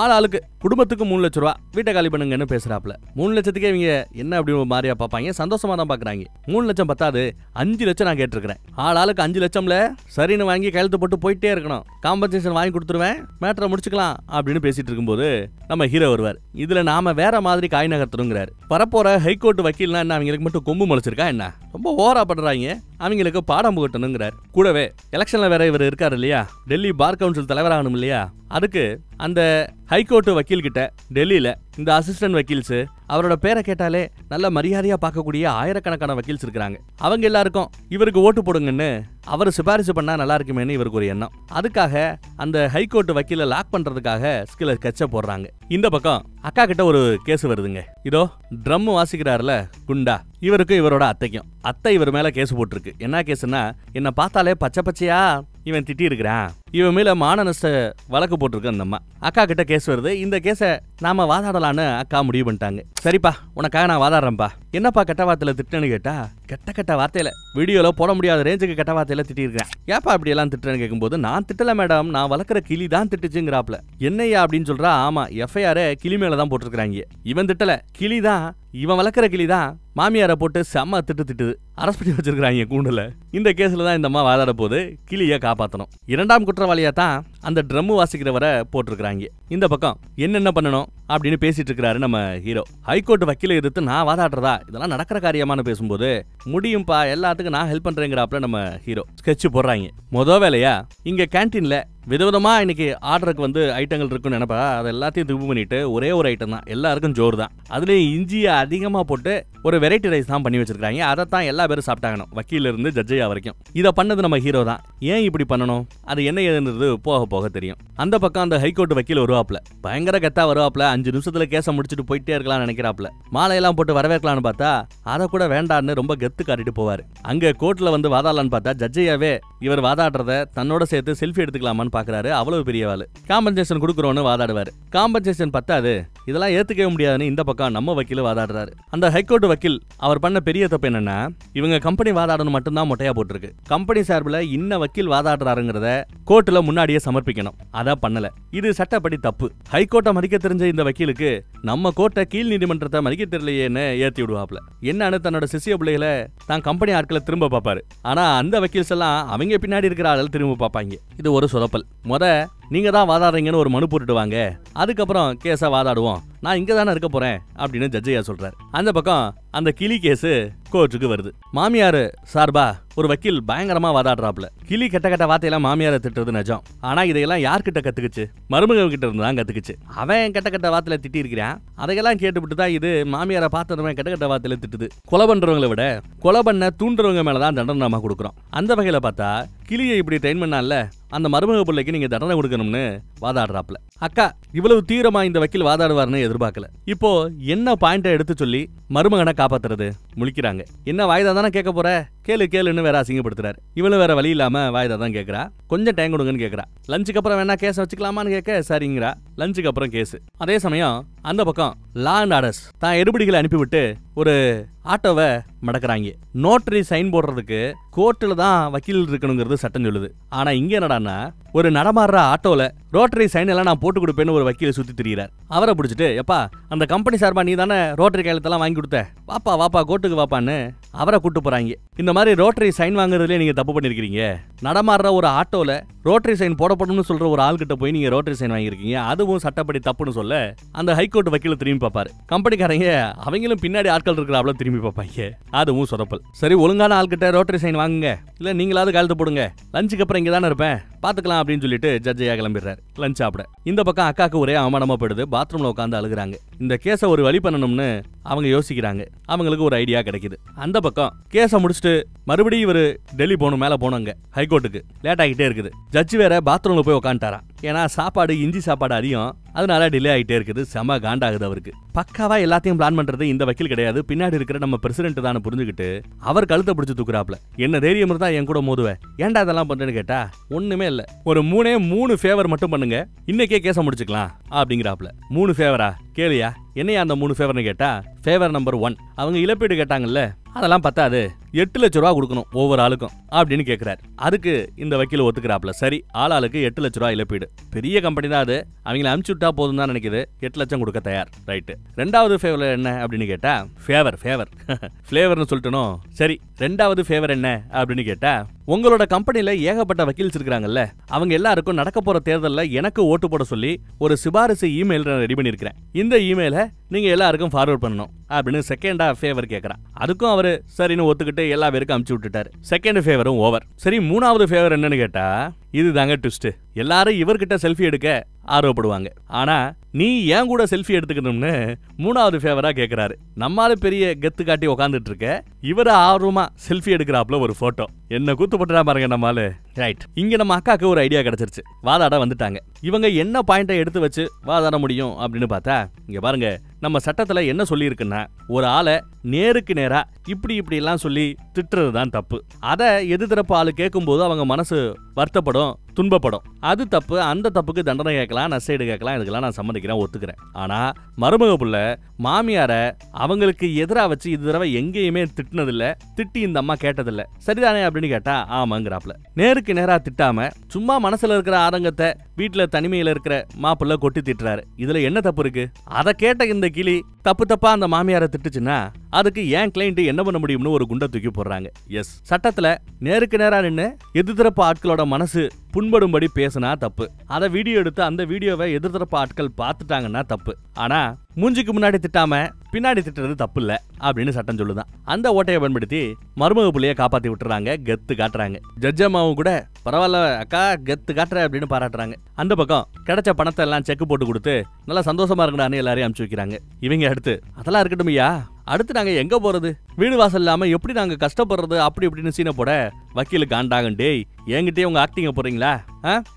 ஆள் ஆளுக்கு குடும்பத்துக்கு மூணு லட்ச ரூபா வீட்டை காலி பண்ணுங்கன்னு பேசுறாப்ல மூணு லட்சத்துக்கே இவங்க என்ன அப்படின்னு மாதிரியா பார்ப்பாங்க சந்தோஷமா தான் பாக்குறாங்க மூணு லட்சம் பத்தாது அஞ்சு லட்சம் நான் கேட்டிருக்கிறேன் ஆள் ஆளுக்கு அஞ்சு லட்சம்ல சரின்னு வாங்கி கையெழுத்து போட்டு போயிட்டே இருக்கணும் காம்பன்சேஷன் வாங்கி கொடுத்துருவேன் மேட்டரை முடிச்சுக்கலாம் அப்படின்னு பேசிட்டு இருக்கும்போது நம்ம ஹீரோ வருவார் இதுல நாம வேற மாதிரி காய் நகர்த்தணுங்கிறாரு வரப்போற ஹைகோர்ட் வக்கீல்னா என்ன அவங்களுக்கு மட்டும் கொம்பு முளைச்சிருக்கா என்ன ரொம்ப ஓரா பண்றாங்க அவங்களுக்கு பாடம் புகட்டணுங்கிறார் கூடவே எலெக்ஷனில் வேற இவர் இருக்கார் இல்லையா டெல்லி பார் கவுன்சில் தலைவராகணும் இல்லையா அதுக்கு அந்த ஹைகோர்ட்டு வக்கீல்கிட்ட டெல்லியில் இந்த அசிஸ்டன்ட் வக்கீல்ஸு அவரோட பேரை கேட்டாலே நல்ல மரியாதையாக பார்க்கக்கூடிய ஆயிரக்கணக்கான வக்கீல்ஸ் இருக்கிறாங்க அவங்க எல்லாருக்கும் இவருக்கு ஓட்டு போடுங்கன்னு அவர் சிபாரிசு பண்ணால் நல்லா இருக்குமேனு இவருக்கு ஒரு எண்ணம் அதுக்காக அந்த ஹைகோர்ட்டு வக்கீலை லாக் பண்ணுறதுக்காக ஸ்கில்லர் கச்ச போடுறாங்க இந்த பக்கம் அக்கா கிட்ட ஒரு கேஸ் வருதுங்க இதோ ட்ரம் வாசிக்கிறாருல குண்டா இவருக்கும் இவரோட அத்தைக்கும் அத்தை இவர் மேலே கேஸ் போட்டிருக்கு என்ன கேஸ்னா என்னை பார்த்தாலே பச்சை பச்சையா இவன் திட்டி இருக்கிறான் இவன் மேல மானநஷ்ட வழக்கு போட்டிருக்கான் அந்த அம்மா அக்கா கிட்ட கேஸ் வருது இந்த கேஸை நாம வாதாடலான்னு அக்கா முடிவு பண்ணிட்டாங்க சரிப்பா உனக்காக நான் வாதாடுறேன்ப்பா என்னப்பா கெட்ட வார்த்தையில திட்டன்னு கேட்டா கெட்ட கெட்ட வார்த்தையில வீடியோல போட முடியாத ரேஞ்சுக்கு கெட்ட வார்த்தையில இருக்கேன் ஏப்பா அப்படி எல்லாம் திட்டேன்னு கேட்கும்போது நான் திட்டல மேடம் நான் வளர்க்குற கிளி தான் திட்டுச்சுங்கிறாப்ல என்னையா அப்படின்னு சொல்றா ஆமா எஃப்ஐஆர் கிளி மேல தான் போட்டிருக்கிறாங்க இவன் திட்டல கிளி தான் இவன் வளர்க்குற கிளி தான் மாமியாரை போட்டு செம்ம திட்டு திட்டுது அரஸ்ட் பண்ணி வச்சிருக்கிறாங்க கூண்டில் இந்த கேஸில் தான் இந்த அம்மா வாதாட போது கிளியை காப்பாற்றணும் இரண்டாம் குற்றவாளியாக தான் அந்த ட்ரம் வாசிக்கிறவரை போட்டிருக்கிறாங்க இந்த பக்கம் என்னென்ன பண்ணணும் அப்படின்னு பேசிட்டு இருக்கிறாரு நம்ம ஹீரோ ஹைகோர்ட் வக்கீல எதிர்த்து நான் வாதாடுறதா இதெல்லாம் நடக்கிற காரியமானு பேசும்போது முடியும்பா எல்லாத்துக்கும் நான் ஹெல்ப் பண்றேங்கிறாப்ல நம்ம ஹீரோ ஸ்கெட்ச் போடுறாங்க மொத வேலையா இங்க கேன்டீன்ல விதவிதமா இன்னைக்கு ஆர்டருக்கு வந்து ஐட்டங்கள் இருக்குன்னு நினைப்பா அதை எல்லாத்தையும் திருப்பு பண்ணிட்டு ஒரே ஒரு ஐட்டம் தான் எல்லாருக்கும் ஜோர் தான் அதுலேயும் இஞ்சியை அதிகமாக போட்டு ஒரு வெரைட்டி ரைஸ் தான் பண்ணி வச்சிருக்காங்க அதை தான் எல்லா பேரும் சாப்பிட்டாங்கணும் வக்கீல இருந்து ஜட்ஜையா வரைக்கும் இதை பண்ணது நம்ம ஹீரோ தான் ஏன் இப்படி பண்ணணும் அது என்ன ஏதுன்றது போக போக தெரியும் அந்த பக்கம் அந்த ஹைகோர்ட் வக்கீல் வருவாப்ல பயங்கர கெத்தா வருவாப்ல அஞ்சு நிமிஷத்துல கேச முடிச்சுட்டு போயிட்டே இருக்கலாம் நினைக்கிறாப்ல மாலையெல்லாம் போட்டு வரவேற்கலாம்னு பார்த்தா அதை கூட வேண்டான்னு ரொம்ப கெத்து காட்டிட்டு போவாரு அங்க கோர்ட்ல வந்து வாதாடலான்னு பார்த்தா ஜட்ஜையாவே இவர் வாதாடுறத தன்னோட சேர்த்து செல்ஃபி எடுத்துக்கலாமான்னு பாக்குறாரு அவ்வளவு பெரியவாள் காம்பன்சேஷன் கொடுக்குறோம்னு வாதாடுவாரு காம்பன்சேஷன் பத்தாது இதெல்லாம் ஏத்துக்கவே முடியாதுன்னு இந்த பக்கம் நம்ம வக்கீல் வாதாடுறாரு அந்த ஹைகோர்ட் வக்கீல் அவர் பண்ண பெரிய தப்பு என்னன்னா இவங்க கம்பெனி வாதாடணும் மட்டும்தான் மொட்டையா போட்டிருக்கு கம்பெனி சார்பில் இன்ன வக்கீல் வாதாடுறாருங்கிறத கோர்ட்ல முன்னாடியே சமர்ப்பி சமர்ப்பிக்கணும் அதான் பண்ணல இது சட்டப்படி தப்பு ஹைகோர்ட்டை மதிக்க தெரிஞ்ச இந்த வக்கீலுக்கு நம்ம கோர்ட்டை கீழ் நீதிமன்றத்தை மதிக்க தெரியலையேன்னு ஏத்தி விடுவாப்ல என்னன்னு தன்னோட சிசிய பிள்ளைகளை தான் கம்பெனி ஆட்களை திரும்ப பார்ப்பாரு ஆனா அந்த வக்கீல்ஸ் எல்லாம் அவங்க பின்னாடி இருக்கிற ஆளு திரும்ப பார்ப்பாங்க இது ஒரு சொதப்பல் முத நீங்க தான் வாதாடுறீங்கன்னு ஒரு மனு வாங்க அதுக்கப்புறம் கேஸை வாதாடுவோம் நான் இங்க தானே இருக்க போறேன் அப்படின்னு ஜட்ஜையா சொல்றாரு அந்த பக்கம் அந்த கிளி கேஸ் கோர்ட்டுக்கு வருது மாமியாரு சார்பா ஒரு வக்கீல் பயங்கரமா வாதாடுறாப்ல கிளி கெட்ட கெட்ட வார்த்தையெல்லாம் மாமியாரை திட்டுறது நிஜம் ஆனா இதையெல்லாம் யார்கிட்ட கத்துக்குச்சு மருமகன் கிட்ட இருந்து தான் கத்துக்குச்சு அவன் கெட்ட கெட்ட வார்த்தையில திட்டி இருக்கிறான் அதையெல்லாம் கேட்டுவிட்டு தான் இது மாமியாரை பார்த்தவன் கெட்ட கெட்ட வார்த்தையில திட்டுது கொலை பண்றவங்களை விட கொலை பண்ண தூண்டுறவங்க மேலதான் தண்டனை நம்ம கொடுக்குறோம் அந்த வகையில பார்த்தா கிளியை இப்படி ட்ரெயின் பண்ணால அந்த மருமக பிள்ளைக்கு நீங்க தண்டனை கொடுக்கணும்னு வாதாடுறாப்ல அக்கா இவ்வளவு தீவிரமா இந்த வக்கீல் வாதாடுவார்னு எதிர்பார்க்கல இப்போ என்ன பாயிண்டை எடுத்து சொல்லி மருமகனை காப்பாத்துறது முழிக்கிறாங்க என்ன வாய்தா தானே கேட்க போற கேளு கேளுன்னு வேற அசிங்கப்படுத்துறாரு இவ்வளவு வேற வழி இல்லாம வாய்தா தான் கேட்கறா கொஞ்சம் டைம் கொடுங்கன்னு கேட்கறா லஞ்சுக்கு அப்புறம் வேணா கேஸ் வச்சுக்கலாமான்னு கேட்க சரிங்கிறா லஞ்சுக்கு அப்புறம் கேஸ் அதே சமயம் அந்த பக்கம் லா அண்ட் ஆர்டர்ஸ் தான் எடுபடிகளை அனுப்பிவிட்டு ஒரு ஆட்டோவை மடக்கிறாங்க நோட்டரி சைன் போடுறதுக்கு கோர்ட்டில் தான் வக்கீல் இருக்கணுங்கிறது சட்டம் சொல்லுது ஆனால் இங்கே என்னடான்னா ஒரு நடமாடுற ஆட்டோல ரோட்டரி சைன் எல்லாம் நான் போட்டு கொடுப்பேன்னு ஒரு வக்கீல சுத்தி திரியிறார் அவரை பிடிச்சிட்டு எப்பா அந்த கம்பெனி சார்பா நீ தானே ரோட்டரி கையெழுத்தெல்லாம் வாங்கி கொடுத்த வாப்பா வாப்பா கோட்டுக்கு வாப்பான்னு அவரை கூட்டு போறாங்க இந்த மாதிரி ரோட்டரி சைன் வாங்குறதுலேயே நீங்க தப்பு பண்ணிருக்கீங்க நடமாடுற ஒரு ஆட்டோல ரோட்டரி சைன் போடப்படணும்னு சொல்ற ஒரு ஆள்கிட்ட போய் நீங்க ரோட்டரி சைன் வாங்கியிருக்கீங்க அதுவும் சட்டப்படி தப்புன்னு சொல்ல அந்த ஹைகோர்ட் வக்கீல திரும்பி பார்ப்பாரு கம்பெனிக்காரங்க அவங்களும் பின்னாடி ஆட்கள் இருக்கிறாப்ல திரும்பி பார்ப்பாங்க அதுவும் சொதப்பல் சரி ஒழுங்கான ஆள்கிட்ட ரோட்டரி சைன் வாங்குங்க இல்ல நீங்களாவது கழுத்து போடுங்க லஞ்சுக்கு அப்புறம் இங்க தானே இருப்பேன் பாத்துக்கலாம் அப்படின்னு சொல்லிட்டு ஜட்ஜையா கிளம்பிடுறாரு லஞ்ச் சாப்பிட இந்த பக்கம் அக்காக்கு ஒரே அவமானமா போயிடுது பாத்ரூம்ல உட்காந்து அழுகுறாங்க இந்த கேஸை ஒரு வழி பண்ணணும்னு அவங்க யோசிக்கிறாங்க அவங்களுக்கு ஒரு ஐடியா கிடைக்குது அந்த பக்கம் கேஸை முடிச்சுட்டு மறுபடியும் இவரு டெல்லி போகணும் மேலே போனோங்க ஹைகோர்ட்டுக்கு லேட் ஆகிட்டே இருக்குது ஜட்ஜ் வேற பாத்ரூம்ல போய் உட்காந்துட்டாரான் ஏன்னா சாப்பாடு இஞ்சி சாப்பாடு அதிகம் அதனால டிலே ஆகிட்டே இருக்குது செம காண்டாகுது அவருக்கு பக்காவாக எல்லாத்தையும் பிளான் பண்ணுறது இந்த வக்கீல் கிடையாது பின்னாடி இருக்கிற நம்ம பிரசிடென்ட் தான் புரிஞ்சுக்கிட்டு அவர் கழுத்தை பிடிச்சி தூக்குறாப்ல என்ன தைரியம் இருந்தால் என் கூட மோதுவ ஏன்டா இதெல்லாம் பண்ணுறேன்னு கேட்டா ஒன்றுமே இல்லை ஒரு மூணே மூணு ஃபேவர் மட்டும் பண்ணுங்க இன்னைக்கே கேஸை முடிச்சுக்கலாம் அப்படிங்கிறாப்ல மூணு ஃபேவரா கேளியா என்னையா அந்த மூணு ஃபேவர்னு கேட்டா ஃபேவர் நம்பர் ஒன் அவங்க இழப்பீடு கேட்டாங்கல்ல அதெல்லாம் பத்தாது எட்டு லட்ச ரூபா கொடுக்கணும் ஒவ்வொரு ஆளுக்கும் அப்படின்னு கேட்கிறாரு அதுக்கு இந்த வக்கீல ஒத்துக்கிறாப்ல சரி ஆளாளுக்கு எட்டு லட்ச ரூபா இழப்பீடு பெரிய கம்பெனி தான் அது அவங்கள அனுப்பிச்சு கொடுத்தா போதும் தான் நினைக்குது எட்டு லட்சம் கொடுக்க தயார் ரைட்டு ரெண்டாவது ஃபேவர் என்ன அப்படின்னு கேட்டால் ஃபேவர் ஃபேவர் ஃப்ளேவர்னு சொல்லிட்டனும் சரி ரெண்டாவது ஃபேவர் என்ன அப்படின்னு கேட்டா உங்களோட கம்பெனியில ஏகப்பட்ட வக்கீல்ஸ் இருக்கிறாங்கல்ல அவங்க எல்லாருக்கும் நடக்க போற தேர்தலில் எனக்கு ஓட்டு போட சொல்லி ஒரு சிபாரிசு இமெயில் நான் ரெடி பண்ணியிருக்கிறேன் இந்த இமெயிலை நீங்க எல்லாருக்கும் ஃபார்வர்ட் பண்ணணும் அப்படின்னு செகண்டா ஃபேவர் கேட்கறான் அதுக்கும் அவரு சரின்னு ஒத்துக்கிட்டு எல்லா பேருக்கும் அமுச்சு விட்டுட்டாரு செகண்ட் ஃபேவரும் ஓவர் சரி மூணாவது ஃபேவர் என்னன்னு கேட்டா இது தாங்க ட்விஸ்ட் எல்லாரும் இவர்கிட்ட செல்ஃபி எடுக்க ஆர்வப்படுவாங்க ஆனா நீ ஏன் கூட செல்ஃபி எடுத்துக்கணும்னு மூணாவது ஃபேவரா கேட்கிறாரு நம்மால பெரிய கெத்து காட்டி உக்காந்துட்டு இருக்க இவரை ஆர்வமா செல்ஃபி எடுக்கிறாப்புல ஒரு போட்டோ என்ன கூத்து போட்டுறா பாருங்க நம்மளால ரைட் இங்க நம்ம அக்காவுக்கு ஒரு ஐடியா கிடைச்சிருச்சு வாதாடா வந்துட்டாங்க இவங்க என்ன பாயிண்டை எடுத்து வச்சு வாதாட முடியும் அப்படின்னு பார்த்தா இங்கே பாருங்க நம்ம சட்டத்தில் என்ன இருக்குன்னா ஒரு ஆளை நேருக்கு நேராக இப்படி எல்லாம் சொல்லி திட்டுறது தான் தப்பு அதை எதிர்த்தரப்பு ஆள் போது அவங்க மனசு வருத்தப்படும் துன்பப்படும் அது தப்பு அந்த தப்புக்கு தண்டனை கேட்கலாம் நஷ்டஈடு கேட்கலாம் இதுக்கெல்லாம் நான் சம்மதிக்கிறேன் ஒத்துக்கிறேன் ஆனால் மருமக புள்ள மாமியார அவங்களுக்கு எதிராக வச்சு இது தடவை எங்கேயுமே திட்டினதில்லை திட்டி இந்த அம்மா கேட்டதில்லை சரிதானே அப்படின்னு கேட்டால் ஆமாங்கிறாப்புல நேருக்கு நேராக திட்டாமல் சும்மா மனசில் இருக்கிற ஆதங்கத்தை வீட்டில் தனிமையில் இருக்கிற மாப்பிள்ள கொட்டி திட்டுறாரு இதுல என்ன தப்பு இருக்கு அதை கேட்ட இந்த கிளி தப்பு தப்பா அந்த மாமியாரை திட்டுச்சுன்னா அதுக்கு ஏன் கிளைண்ட் என்ன பண்ண முடியும்னு ஒரு குண்டை தூக்கி போடுறாங்க எஸ் சட்டத்துல நேருக்கு நேரா நின்று எதிர்த்தரப்பு ஆட்களோட மனசு புண்படும்படி பேசினா தப்பு அதை வீடியோ எடுத்து அந்த வீடியோவை எதிர்த்தரப்பு ஆட்கள் பார்த்துட்டாங்கன்னா தப்பு ஆனா மூஞ்சிக்கு முன்னாடி திட்டாம பின்னாடி திட்டுறது தப்பு இல்ல அப்படின்னு சட்டம் சொல்லுதான் அந்த ஓட்டையை பயன்படுத்தி மருமக புள்ளைய காப்பாத்தி விட்டுறாங்க கெத்து காட்டுறாங்க ஜட்ஜ் அம்மாவும் கூட பரவாயில்ல அக்கா கெத்து காட்டுற அப்படின்னு பாராட்டுறாங்க அந்த பக்கம் கிடைச்ச பணத்தை எல்லாம் செக் போட்டு கொடுத்து நல்லா சந்தோஷமா இருக்கடான்னு எல்லாரையும் அனுப்பிச்சு வைக்கிறாங்க இவங்க அடுத்து அதெல்லாம் இருக்கட்டும் ஐயா அடுத்து நாங்க எங்க போறது வீடு வாசல் இல்லாம எப்படி நாங்க கஷ்டப்படுறது அப்படி இப்படின்னு சீனை போட வக்கீலு காண்டாகும் டேய் என்கிட்டயே உங்க ஆக்டிங்க போறீங்களா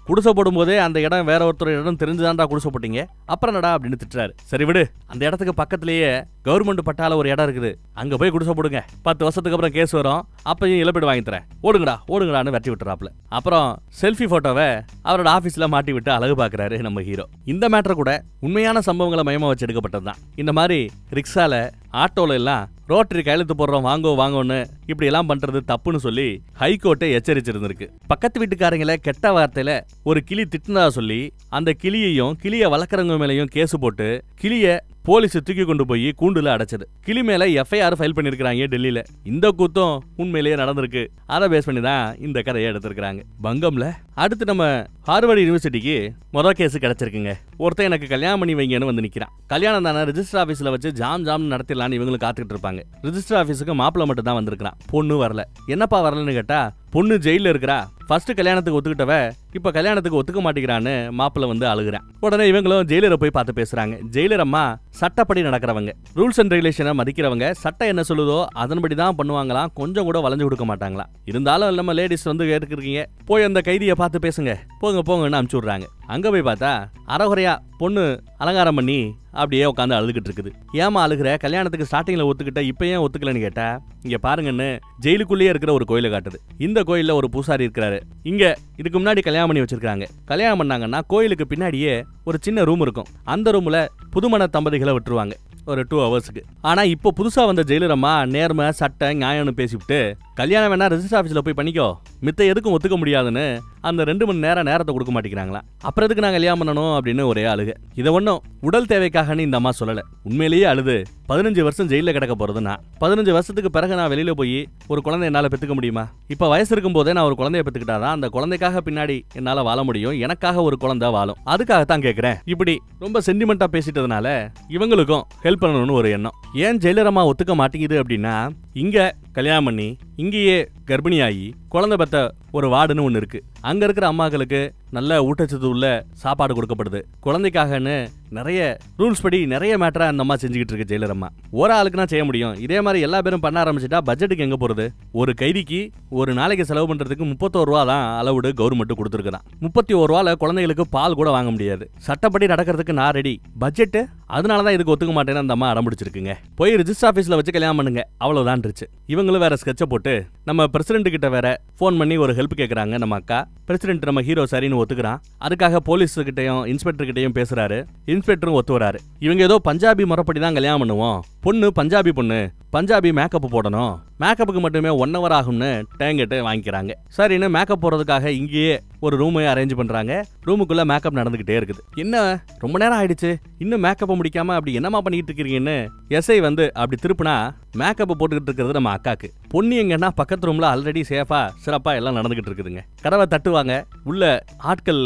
குடிசை போதே அந்த இடம் வேற ஒருத்தர் இடம் தெரிஞ்சுதான்டா குடிசை போட்டீங்க அப்புறம் நடா அப்படின்னு திட்டுறாரு சரி விடு அந்த இடத்துக்கு பக்கத்துலயே கவர்மெண்ட் பட்டால ஒரு இடம் இருக்குது அங்க போய் குடிசை போடுங்க பத்து வருஷத்துக்கு அப்புறம் கேஸ் வரும் அப்பயும் இழப்பீடு வாங்கி தரேன் ஓடுங்கடா ஓடுங்கடான்னு வெட்டி விட்டுறாப்ல அப்புறம் செல்ஃபி போட்டோவை அவரோட ஆபீஸ்ல மாட்டி விட்டு அழகு பாக்குறாரு நம்ம ஹீரோ இந்த மேட்டர் கூட உண்மையான சம்பவங்களை மயமா வச்சு எடுக்கப்பட்டதுதான் இந்த மாதிரி ரிக்ஷால ஆட்டோல எல்லாம் ரோட்டரி கையெழுத்து போடுறோம் வாங்கோ வாங்கோன்னு இப்படி எல்லாம் பண்றது தப்புன்னு சொல்லி ஹைகோர்ட்டை எச்சரிச்சிருந்திருக்கு பக்கத்து வீட்டுக்காரங்கள கெட்ட வார்த்தையில ஒரு கிளி திட்டினதா சொல்லி அந்த கிளியையும் கிளிய வளர்க்குறவங்க மேலேயும் கேஸ் போட்டு கிளிய போலீஸ் தூக்கி கொண்டு போய் கூண்டுல அடைச்சது கிளி மேல எஃப்ஐஆர் ஃபைல் பண்ணிருக்காங்க டெல்லியில இந்த கூத்தம் உண்மையிலேயே நடந்திருக்கு அதை பேஸ் பண்ணி தான் இந்த கதையை எடுத்திருக்கிறாங்க பங்கம்ல அடுத்து நம்ம ஹார்வர்டு யூனிவர்சிட்டிக்கு மொதல் கேஸ் கிடச்சிருக்குங்க ஒருத்தன் எனக்கு கல்யாணம் பண்ணி வைங்கன்னு வந்து நிற்கிறான் கல்யாணம் தானே ரிஜிஸ்டர் ஆஃபீஸில் வச்சு ஜாம் ஜாம் நடத்திடலான்னு இவங்களும் காத்துக்கிட்டு இருப்பாங்க ரிஜிஸ்டர் ஆஃபீஸுக்கு மாப்பிள்ள மட்டும் தான் வந்திருக்கிறான் பொண்ணு வரல என்னப்பா வரலன்னு கேட்டால் பொண்ணு ஜெயிலில் இருக்கிறா ஃபர்ஸ்ட் கல்யாணத்துக்கு ஒத்துக்கிட்டவ இப்போ கல்யாணத்துக்கு ஒத்துக்க மாட்டேங்கிறான்னு மாப்பிள்ள வந்து அழுகிறேன் உடனே இவங்களும் ஜெயிலரை போய் பார்த்து பேசுறாங்க ஜெயிலர் அம்மா சட்டப்படி நடக்கிறவங்க ரூல்ஸ் அண்ட் ரெகுலேஷனை மதிக்கிறவங்க சட்டம் என்ன சொல்லுதோ அதன்படி தான் பண்ணுவாங்களாம் கொஞ்சம் கூட வளைஞ்சு கொடுக்க மாட்டாங்களாம் இருந்தாலும் இல்லாம லேடிஸ் வந்து கேட்டுருக்கீங்க போய் அந்த கைதியை பார்த்து பேசுங்க போங்க போங்கன்னு அனுப்பிச்சு விடுறாங்க அங்கே போய் பார்த்தா அறகுறையா பொண்ணு அலங்காரம் பண்ணி அப்படியே உட்காந்து அழுதுகிட்டு இருக்குது ஏமா அழுகிற கல்யாணத்துக்கு ஸ்டார்டிங்கில் ஒத்துக்கிட்ட இப்போ ஏன் ஒத்துக்கலன்னு கேட்டால் இங்கே பாருங்கன்னு ஜெயிலுக்குள்ளேயே இருக்கிற ஒரு கோயிலை காட்டுது இந்த கோயிலில் ஒரு பூசாரி இருக்கிறாரு இங்கே இதுக்கு முன்னாடி கல்யாணம் பண்ணி வச்சிருக்காங்க கல்யாணம் பண்ணாங்கன்னா கோயிலுக்கு பின்னாடியே ஒரு சின்ன ரூம் இருக்கும் அந்த ரூமில் புதுமண தம்பதிகளை விட்டுருவாங்க ஒரு டூ ஹவர்ஸுக்கு ஆனால் இப்போ புதுசாக வந்த ஜெயிலரம்மா நேர்மை சட்டை நியாயம்னு பேசிவிட்டு கல்யாணம் வேணா ரிஜிஸ்டர் ஆஃபீஸில் போய் பண்ணிக்கோ மித்த எதுக்கும் ஒத்துக்க முடியாதுன்னு அந்த ரெண்டு மணி நேரம் நேரத்தை கொடுக்க மாட்டேங்கிறாங்களா அப்புறம் எதுக்கு நான் கல்யாணம் பண்ணணும் அப்படின்னு ஒரே அழுகு இதை ஒன்றும் உடல் தேவைக்காகன்னு இந்த அம்மா சொல்லலை உண்மையிலேயே அழுது பதினஞ்சு வருஷம் ஜெயிலில் கிடக்க போகிறது பதினஞ்சு வருஷத்துக்கு பிறகு நான் வெளியில் போய் ஒரு குழந்தை என்னால் பெற்றுக்க முடியுமா இப்போ வயசு இருக்கும் போதே நான் ஒரு குழந்தைய பெற்றுக்கிட்டாதான் அந்த குழந்தைக்காக பின்னாடி என்னால் வாழ முடியும் எனக்காக ஒரு குழந்தை வாழும் அதுக்காக தான் கேட்குறேன் இப்படி ரொம்ப சென்டிமெண்ட்டாக பேசிட்டதுனால இவங்களுக்கும் ஹெல்ப் ஹெல்ப் பண்ணணும்னு ஒரு எண்ணம் ஏன் ஜெயலரம்மா ஒத்துக்க மாட்டேங்குது அப்படின்னா இங்கே கல்யாணம் பண்ணி இங்கேயே கர்ப்பிணியாகி குழந்தை பெத்த ஒரு வார்டுன்னு ஒன்று இருக்கு அங்க இருக்கிற அம்மாக்களுக்கு நல்ல ஊட்டச்சத்து உள்ள சாப்பாடு கொடுக்கப்படுது குழந்தைக்காகன்னு நிறைய ரூல்ஸ் படி நிறைய மேட்டரை அந்த அம்மா செஞ்சுக்கிட்டு இருக்கு ஜெயிலர் அம்மா ஒரு ஆளுக்குனா செய்ய முடியும் இதே மாதிரி எல்லா பேரும் பண்ண ஆரம்பிச்சிட்டா பட்ஜெட்டுக்கு எங்கே போறது ஒரு கைதிக்கு ஒரு நாளைக்கு செலவு பண்ணுறதுக்கு முப்பத்தோரு ரூபா தான் அளவுடு கவர்மெண்ட் கொடுத்துருக்குறான் முப்பத்தி ஒரு ரூபாவில் குழந்தைகளுக்கு பால் கூட வாங்க முடியாது சட்டப்படி நடக்கிறதுக்கு நான் ரெடி பட்ஜெட்டு அதனால தான் இதுக்கு ஒத்துக்க மாட்டேன்னு அந்த அம்மா அடம்பிடிச்சிருக்குங்க போய் ரிஜிஸ்டர் ஆஃபீஸில் வச்சு கல்யாணம் பண்ணுங்க அவ்வளோதான் இருந்துச்சு இவங்களும் வேற ஸ்கெட்சை போட்டு நம்ம பிரசிடென்ட் கிட்ட வேற ஃபோன் பண்ணி ஒரு ஹெல்ப் கேட்குறாங்க நம்ம அக்கா பிரசிடென்ட் நம்ம ஹீரோ சரின்னு அப்படின்னு ஒத்துக்கிறான் அதுக்காக போலீஸ்கிட்டையும் இன்ஸ்பெக்டர்கிட்டையும் பேசுறாரு இன்ஸ்பெக்டரும் ஒத்து வராரு இவங்க ஏதோ பஞ்சாபி முறைப்படி தான் கல்யாணம் பண்ணுவோம் பொண்ணு பஞ்சாபி பொண்ணு பஞ்சாபி மேக்கப் போடணும் மேக்கப்புக்கு மட்டுமே ஒன் ஹவர் ஆகும்னு டேங்கிட்டு வாங்கிக்கிறாங்க சரின்னு மேக்கப் போடுறதுக்காக இங்கேயே ஒரு ரூமை அரேஞ்ச் பண்ணுறாங்க ரூமுக்குள்ளே மேக்கப் நடந்துக்கிட்டே இருக்குது என்ன ரொம்ப நேரம் ஆயிடுச்சு இன்னும் மேக்கப்பை முடிக்காமல் அப்படி என்னமா பண்ணிக்கிட்டு இருக்கிறீங்கன்னு எஸ்ஐ வந்து அப்படி திருப்பினா மேக்கப்பை போட்டுக்கிட்டு இருக்கிறது நம்ம அக்காக்கு பொண்ணு எங்கன்னா பக்கத்து ரூமில் ஆல்ரெடி சேஃபாக சிறப்பாக எல்லாம் நடந்துக்கிட்டு இருக்குதுங்க கதவை தட்டுவாங்க உள்ள ஆட்கள்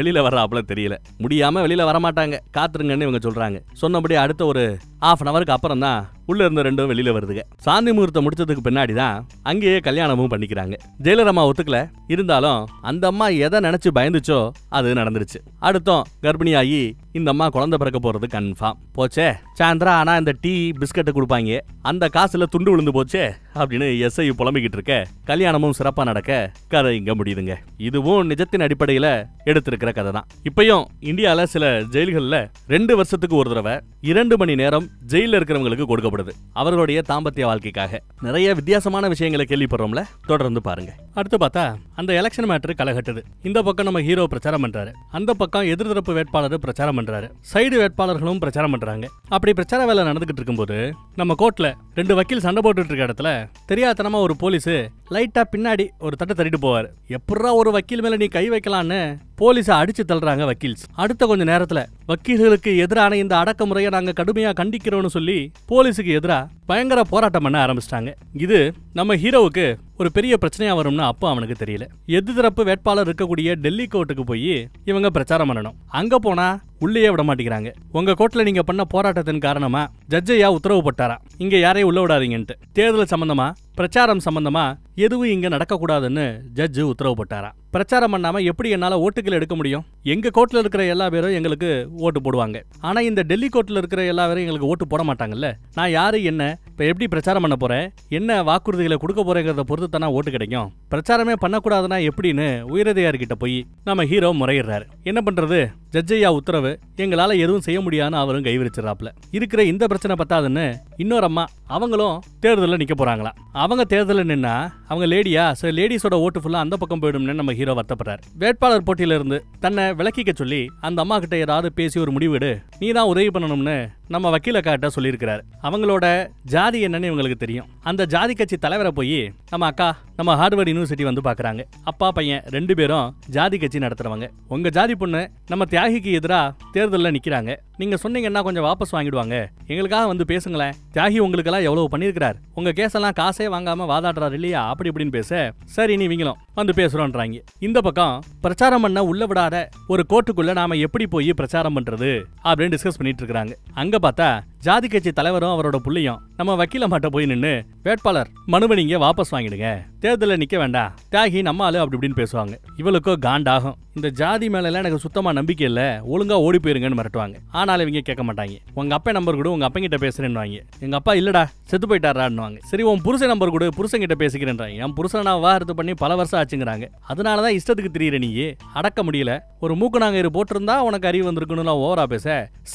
வெளியில் வர்றாப்புல தெரியல முடியாமல் வெளியில் வரமாட்டாங்க காத்துருங்கன்னு இவங்க சொல்கிறாங்க சொன்னபடி அடுத்த ஒரு ஆஃப் அன் ஹவருக்கு Paraná, உள்ள இருந்த ரெண்டும் வெளியில வருதுங்க சாந்தி முகூர்த்தம் முடிச்சதுக்கு பின்னாடி தான் அங்கேயே கல்யாணமும் பண்ணிக்கிறாங்க ஜெயலலம்மா ஒத்துக்கல இருந்தாலும் அந்த அம்மா எதை நினைச்சு பயந்துச்சோ அது நடந்துருச்சு அடுத்தோம் கர்ப்பிணியாகி இந்த அம்மா குழந்தை பிறக்க போறது கன்ஃபார்ம் போச்சே சாயந்தரம் ஆனா இந்த டீ பிஸ்கட்டை கொடுப்பாங்க அந்த காசுல துண்டு விழுந்து போச்சே அப்படின்னு எஸ்ஐ புலம்பிக்கிட்டு இருக்க கல்யாணமும் சிறப்பா நடக்க கதை இங்க முடியுதுங்க இதுவும் நிஜத்தின் அடிப்படையில எடுத்திருக்கிற கதை தான் இப்பயும் இந்தியால சில ஜெயில்கள்ல ரெண்டு வருஷத்துக்கு ஒரு தடவை இரண்டு மணி நேரம் ஜெயில இருக்கிறவங்களுக்கு கொடுக்கப்படும் தேவைப்படுது அவர்களுடைய தாம்பத்திய வாழ்க்கைக்காக நிறைய வித்தியாசமான விஷயங்களை கேள்விப்படுறோம்ல தொடர்ந்து பாருங்க அடுத்து பார்த்தா அந்த எலெக்ஷன் மேட்ரு களைகட்டுது இந்த பக்கம் நம்ம ஹீரோ பிரச்சாரம் பண்றாரு அந்த பக்கம் எதிர்த்தரப்பு வேட்பாளர் பிரச்சாரம் பண்றாரு சைடு வேட்பாளர்களும் பிரச்சாரம் பண்றாங்க அப்படி பிரச்சார வேலை நடந்துகிட்டு இருக்கும்போது நம்ம கோர்ட்ல ரெண்டு வக்கீல் சண்டை போட்டுட்டு இருக்க இடத்துல தெரியாதனமா ஒரு போலீஸ் லைட்டா பின்னாடி ஒரு தட்டை தட்டிட்டு போவார் எப்படா ஒரு வக்கீல் மேல நீ கை வைக்கலான்னு போலீஸை அடிச்சு தள்ளுறாங்க வக்கீல்ஸ் அடுத்த கொஞ்ச நேரத்துல வக்கீல்களுக்கு எதிரான இந்த அடக்குமுறையை நாங்க கடுமையா கண்டிக்கிறோம்னு சொல்லி போலீஸுக்கு அரசுக்கு எதிராக பயங்கர போராட்டம் பண்ண ஆரம்பிச்சிட்டாங்க இது நம்ம ஹீரோவுக்கு ஒரு பெரிய பிரச்சனையா வரும்னு அப்போ அவனுக்கு தெரியல தரப்பு வேட்பாளர் இருக்கக்கூடிய டெல்லி கோர்ட்டுக்கு போய் இவங்க பிரச்சாரம் பண்ணணும் அங்க போனா உள்ளேயே விட மாட்டேங்கிறாங்க உங்க கோர்ட்ல நீங்க பண்ண போராட்டத்தின் காரணமா ஜட்ஜையா உத்தரவு போட்டாரா இங்க யாரையும் உள்ள விடாதீங்கன்ட்டு தேர்தல் சம்பந்தமா பிரச்சாரம் சம்பந்தமா எதுவும் இங்க நடக்கக்கூடாதுன்னு ஜட்ஜு உத்தரவு போட்டாரா பிரச்சாரம் பண்ணாம எப்படி என்னால ஓட்டுகள் எடுக்க முடியும் எங்க கோர்ட்ல இருக்கிற எல்லா பேரும் எங்களுக்கு ஓட்டு போடுவாங்க ஆனா இந்த டெல்லி கோர்ட்ல இருக்கிற எல்லா பேரும் எங்களுக்கு ஓட்டு போட மாட்டாங்கல்ல நான் யாரு என்ன இப்ப எப்படி பிரச்சாரம் பண்ண போறேன் என்ன வாக்குறுதிகளை கொடுக்க போறேங்கிறத பொறுத்து தானே ஓட்டு கிடைக்கும் பிரச்சாரமே பண்ணக்கூடாதுன்னா எப்படின்னு உயரதிகாரிகிட்ட போய் நம்ம ஹீரோ முறையிடுறாரு என்ன பண்றது ஜட்ஜையா உத்தரவு எங்களால் எதுவும் செய்ய முடியாதுன்னு அவரும் கைவிரிச்சிடறாப்ல இருக்கிற இந்த பிரச்சனை பத்தாதுன்னு இன்னொரு அம்மா அவங்களும் தேர்தலில் நிற்க போகிறாங்களா அவங்க தேர்தலில் நின்னா அவங்க லேடியா சரி லேடிஸோட ஓட்டு ஃபுல்லாக அந்த பக்கம் போயிடும்னு நம்ம ஹீரோ வருத்தப்படுறார் வேட்பாளர் போட்டியிலிருந்து தன்னை விளக்கிக்க சொல்லி அந்த அம்மா கிட்ட யாராவது பேசி ஒரு முடிவெடு நீ தான் உதவி பண்ணணும்னு நம்ம வக்கீல சொல்லியிருக்கிறார் சொல்லியிருக்கிறாரு அவங்களோட ஜாதி என்னன்னு இவங்களுக்கு தெரியும் அந்த ஜாதி கட்சி தலைவரை போய் நம்ம அக்கா நம்ம ஹார்வர்ட் யூனிவர்சிட்டி வந்து பார்க்குறாங்க அப்பா பையன் ரெண்டு பேரும் ஜாதி கட்சி நடத்துகிறவங்க உங்கள் ஜாதி பொண்ணு நம்ம தியாகிக்கு எதிராக தேர்தலில் நிற்கிறாங்க நீங்கள் சொன்னீங்கன்னா கொஞ்சம் வாபஸ் வாங்கிடுவாங்க எங்களுக்காக வந்து பேசுங்களேன் தியாகி உங்களுக்கெல்லாம் எவ்வளவு பண்ணியிருக்கிறார் உங்க கேஸெல்லாம் காசே வாங்காம வாதாடுறாரு இல்லையா அப்படி இப்படின்னு பேச சரி நீ இவங்களும் வந்து பேசுறோன்றாங்க இந்த பக்கம் பிரச்சாரம் பண்ண உள்ள விடாத ஒரு கோர்ட்டுக்குள்ள நாம எப்படி போய் பிரச்சாரம் பண்றது அப்படின்னு டிஸ்கஸ் பண்ணிட்டு இருக்காங்க அங்க பார்த்தா ஜாதி கட்சி தலைவரும் அவரோட புள்ளியும் நம்ம வக்கீல மாட்ட போய் நின்று வேட்பாளர் மனுவை நீங்க வாபஸ் வாங்கிடுங்க தேர்தலில் நிக்க வேண்டாம் தியாகி நம்ம ஆளு அப்படி இப்படின்னு பேசுவாங்க இவளுக்கோ காண்டாகும் இந்த ஜாதி மேலெல்லாம் எனக்கு சுத்தமாக நம்பிக்கை இல்லை ஒழுங்காக ஓடி போயிருங்கன்னு மிரட்டுவாங்க ஆனால் இவங்க கேட்க மாட்டாங்க உங்கள் அப்பா நம்பர் கூட உங்கள் அப்பங்கிட்ட பேசுகிறேன்னுவாங்க எங்கள் அப்பா இல்லைடா செத்து போயிட்டாரான்னுவாங்க சரி உன் புருஷன் நம்பர் கூட புருஷங்கிட்ட பேசிக்கிறேன்றாங்க என் புருஷனை நான் வாரத்து பண்ணி பல வருஷம் ஆச்சுங்கிறாங்க அதனால தான் இஷ்டத்துக்கு தெரியுற நீயே அடக்க முடியல ஒரு மூக்கு இரு போட்டிருந்தா உனக்கு அறிவு வந்திருக்கணும்லாம் ஓவரா பேச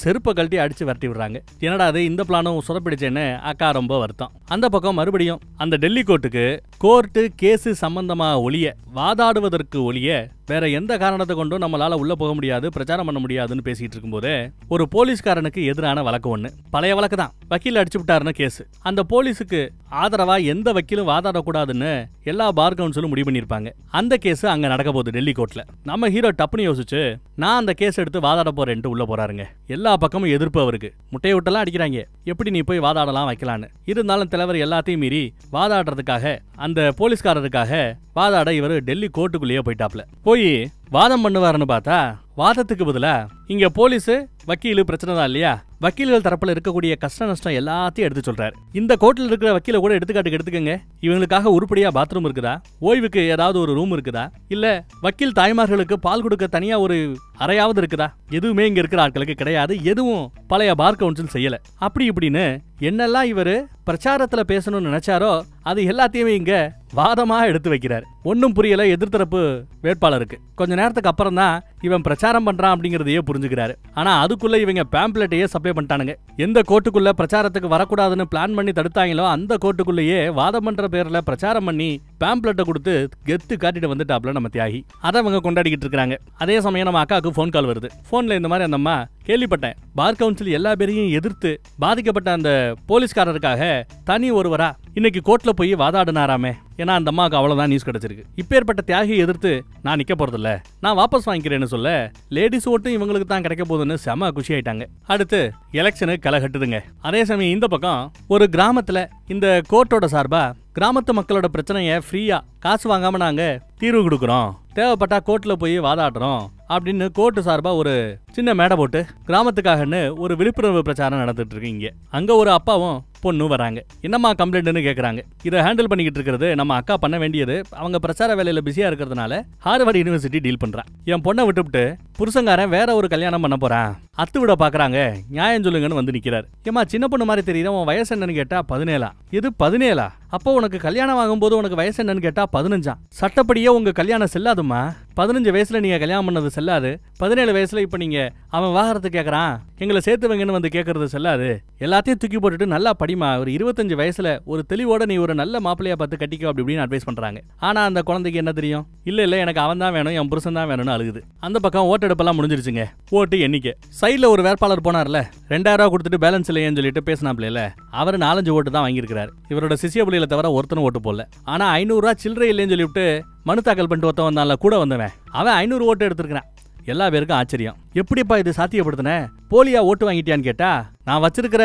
செருப்பை கழட்டி அடிச்சு விரட்டி விடுறாங்க என்னடா அது இந்த பிளானும் சொதப்பிடிச்சேன்னு அக்கா ரொம்ப வருத்தம் அந்த பக்கம் மறுபடியும் அந்த டெல்லி கோர்ட்டுக்கு கோர்ட்டு கேஸு சம்பந்தமாக ஒளிய வாதாடுவதற்கு ஒளிய வேற எந்த காரணத்தை கொண்டும் நம்மளால உள்ள போக முடியாது பிரச்சாரம் பண்ண முடியாதுன்னு பேசிட்டு இருக்கும்போது ஒரு போலீஸ்காரனுக்கு எதிரான வழக்கு ஒண்ணு பழைய வழக்கு தான் வக்கீல் அடிச்சு விட்டாருன்னு கேஸ் அந்த போலீஸுக்கு ஆதரவா எந்த வக்கீலும் வாதாடக்கூடாதுன்னு எல்லா பார் கவுன்சிலும் முடிவு பண்ணியிருப்பாங்க அந்த கேஸ் அங்க நடக்க போகுது டெல்லி கோர்ட்ல நம்ம ஹீரோ டப்புனு யோசிச்சு நான் அந்த கேஸ் எடுத்து வாதாட போறேன் உள்ள போறாருங்க எல்லா பக்கமும் எதிர்ப்பு அவருக்கு முட்டையை விட்டெல்லாம் அடிக்கிறாங்க எப்படி நீ போய் வாதாடலாம் வைக்கலான்னு இருந்தாலும் தலைவர் எல்லாத்தையும் மீறி வாதாடுறதுக்காக அந்த போலீஸ்காரருக்காக வாதாட இவர் டெல்லி கோர்ட்டுக்குள்ளேயே போயிட்டாப்ல போய் வாதம் பண்ணுவாருன்னு பார்த்தா வாதத்துக்கு பதிலாக இங்கே போலீஸு வக்கீலு பிரச்சனை தான் இல்லையா வக்கீல்கள் தரப்பில் இருக்கக்கூடிய கஷ்ட நஷ்டம் எல்லாத்தையும் எடுத்து சொல்றாரு இந்த கோர்ட்டில் இருக்கிற வக்கீல கூட எடுத்துக்காட்டுக்கு எடுத்துக்கங்க இவங்களுக்காக உருப்படியா பாத்ரூம் இருக்குதா ஓய்வுக்கு ஏதாவது ஒரு ரூம் இருக்குதா இல்ல வக்கீல் தாய்மார்களுக்கு பால் கொடுக்க தனியா ஒரு அறையாவது இருக்குதா எதுவுமே இங்க இருக்கிற ஆட்களுக்கு கிடையாது எதுவும் பழைய பார் கவுன்சில் செய்யல அப்படி இப்படின்னு என்னெல்லாம் இவரு பிரச்சாரத்துல பேசணும்னு நினைச்சாரோ அது எல்லாத்தையுமே இங்க வாதமா எடுத்து வைக்கிறார் ஒன்னும் புரியல எதிர்த்தரப்பு வேட்பாளருக்கு கொஞ்ச நேரத்துக்கு அப்புறம் தான் இவன் பிரச்சாரம் பண்றான் அப்படிங்கறதையே புரிஞ்சுக்கிறாரு ஆனா அதுக்குள்ள இவங்க பேம்ப்ளெட்டையே சப்ளை பண்ணிட்டானுங்க எந்த கோர்ட்டுக்குள்ள பிரச்சாரத்துக்கு வரக்கூடாதுன்னு பிளான் பண்ணி தடுத்தாங்களோ அந்த கோர்ட்டுக்குள்ளேயே வாதம் பண்ற பேர்ல பிரச்சாரம் பண்ணி பேம்ப்ளெட்டை கொடுத்து கெத்து காட்டிட்டு வந்துட்டாப்ல நம்ம தியாகி அதை அவங்க கொண்டாடிக்கிட்டு இருக்கிறாங்க அதே சமயம் நம்ம அக்கா அம்மாவுக்கு ஃபோன் கால் வருது ஃபோனில் இந்த மாதிரி அந்த அம்மா கேள்விப்பட்டேன் பார் கவுன்சில் எல்லா பேரையும் எதிர்த்து பாதிக்கப்பட்ட அந்த போலீஸ்காரருக்காக தனி ஒருவரா இன்னைக்கு கோர்ட்ல போய் வாதாடினாராமே ஏன்னா அந்த அம்மாவுக்கு அவ்வளவுதான் நியூஸ் கிடைச்சிருக்கு இப்பேற்பட்ட தியாகியை எதிர்த்து நான் நிக்க இல்ல நான் வாபஸ் வாங்கிக்கிறேன்னு சொல்ல லேடிஸ் ஓட்டும் இவங்களுக்கு தான் கிடைக்க போகுதுன்னு செம குஷி ஆயிட்டாங்க அடுத்து எலெக்ஷனு களை கட்டுதுங்க அதே சமயம் இந்த பக்கம் ஒரு கிராமத்துல இந்த கோர்ட்டோட சார்பா கிராமத்து மக்களோட பிரச்சனையை ஃப்ரீயா காசு வாங்காம நாங்க தீர்வு கொடுக்குறோம் தேவைப்பட்டா கோர்ட்ல போய் வாதாடுறோம் அப்படின்னு கோர்ட்டு சார்பா ஒரு சின்ன மேடை போட்டு கிராமத்துக்காகன்னு ஒரு விழிப்புணர்வு பிரச்சாரம் நடந்துட்டு இருக்கு இங்க அங்க ஒரு அப்பாவும் பொண்ணும் வராங்க என்னம்மா கம்ப்ளைண்ட்னு கேட்குறாங்க இதை ஹேண்டில் பண்ணிக்கிட்டு இருக்கிறது நம்ம அக்கா பண்ண வேண்டியது அவங்க பிரச்சார வேலையில் பிஸியாக இருக்கிறதுனால ஹார்வர்ட் யூனிவர்சிட்டி டீல் பண்ணுறான் என் பொண்ணை விட்டுவிட்டு புருஷங்காரன் வேற ஒரு கல்யாணம் பண்ண போகிறான் அத்து விட பார்க்குறாங்க நியாயம் சொல்லுங்கன்னு வந்து நிற்கிறார் ஏமா சின்ன பொண்ணு மாதிரி தெரியுது உன் வயசு என்னன்னு கேட்டால் பதினேழா இது பதினேழா அப்போ உனக்கு கல்யாணம் ஆகும்போது உனக்கு வயசு என்னன்னு கேட்டால் பதினஞ்சாம் சட்டப்படியே உங்கள் கல்யாணம் செல்லாதுமா பதினஞ்சு வயசில் நீங்கள் கல்யாணம் பண்ணது செல்லாது பதினேழு வயசில் இப்போ நீங்கள் அவன் வாகரத்து கேட்குறான் எங்களை சேர்த்து வைங்கன்னு வந்து கேட்குறது செல்லாது எல்லாத்தையும் தூக்கி போட்டுட்டு நல்லா படி தெரியுமா ஒரு இருபத்தஞ்சு வயசுல ஒரு தெளிவோட நீ ஒரு நல்ல மாப்பிள்ளையா பார்த்து கட்டிக்கோ அப்படி இப்படின்னு அட்வைஸ் பண்றாங்க ஆனா அந்த குழந்தைக்கு என்ன தெரியும் இல்ல இல்ல எனக்கு அவன் தான் வேணும் என் புருஷன் தான் வேணும்னு அழுகுது அந்த பக்கம் ஓட்டெடுப்பெல்லாம் முடிஞ்சிருச்சுங்க ஓட்டு எண்ணிக்கை சைட்ல ஒரு வேட்பாளர் போனார்ல ரெண்டாயிரம் ரூபா கொடுத்துட்டு பேலன்ஸ் இல்லையேன்னு சொல்லிட்டு பேசினாப்ல அவர் நாலஞ்சு ஓட்டு தான் வாங்கியிருக்கிறார் இவரோட சிசிய புள்ளியில தவிர ஒருத்தனும் ஓட்டு போல ஆனா ஐநூறுரூவா சில்லறை இல்லைன்னு சொல்லிவிட்டு மனு தாக்கல் பண்ணிட்டு ஒருத்தன் வந்தான்ல கூட வந்தவன் அவன் ஐநூறு ஓட்டு எடுத்திருக்கிறான் எல்லா பேருக்கும் ஆச்சரியம் எப்படிப்பா இது சாத்தியப்படுத்தின போலியா ஓட்டு வாங்கிட்டியான்னு கேட்டா நான் வச்சிருக்கிற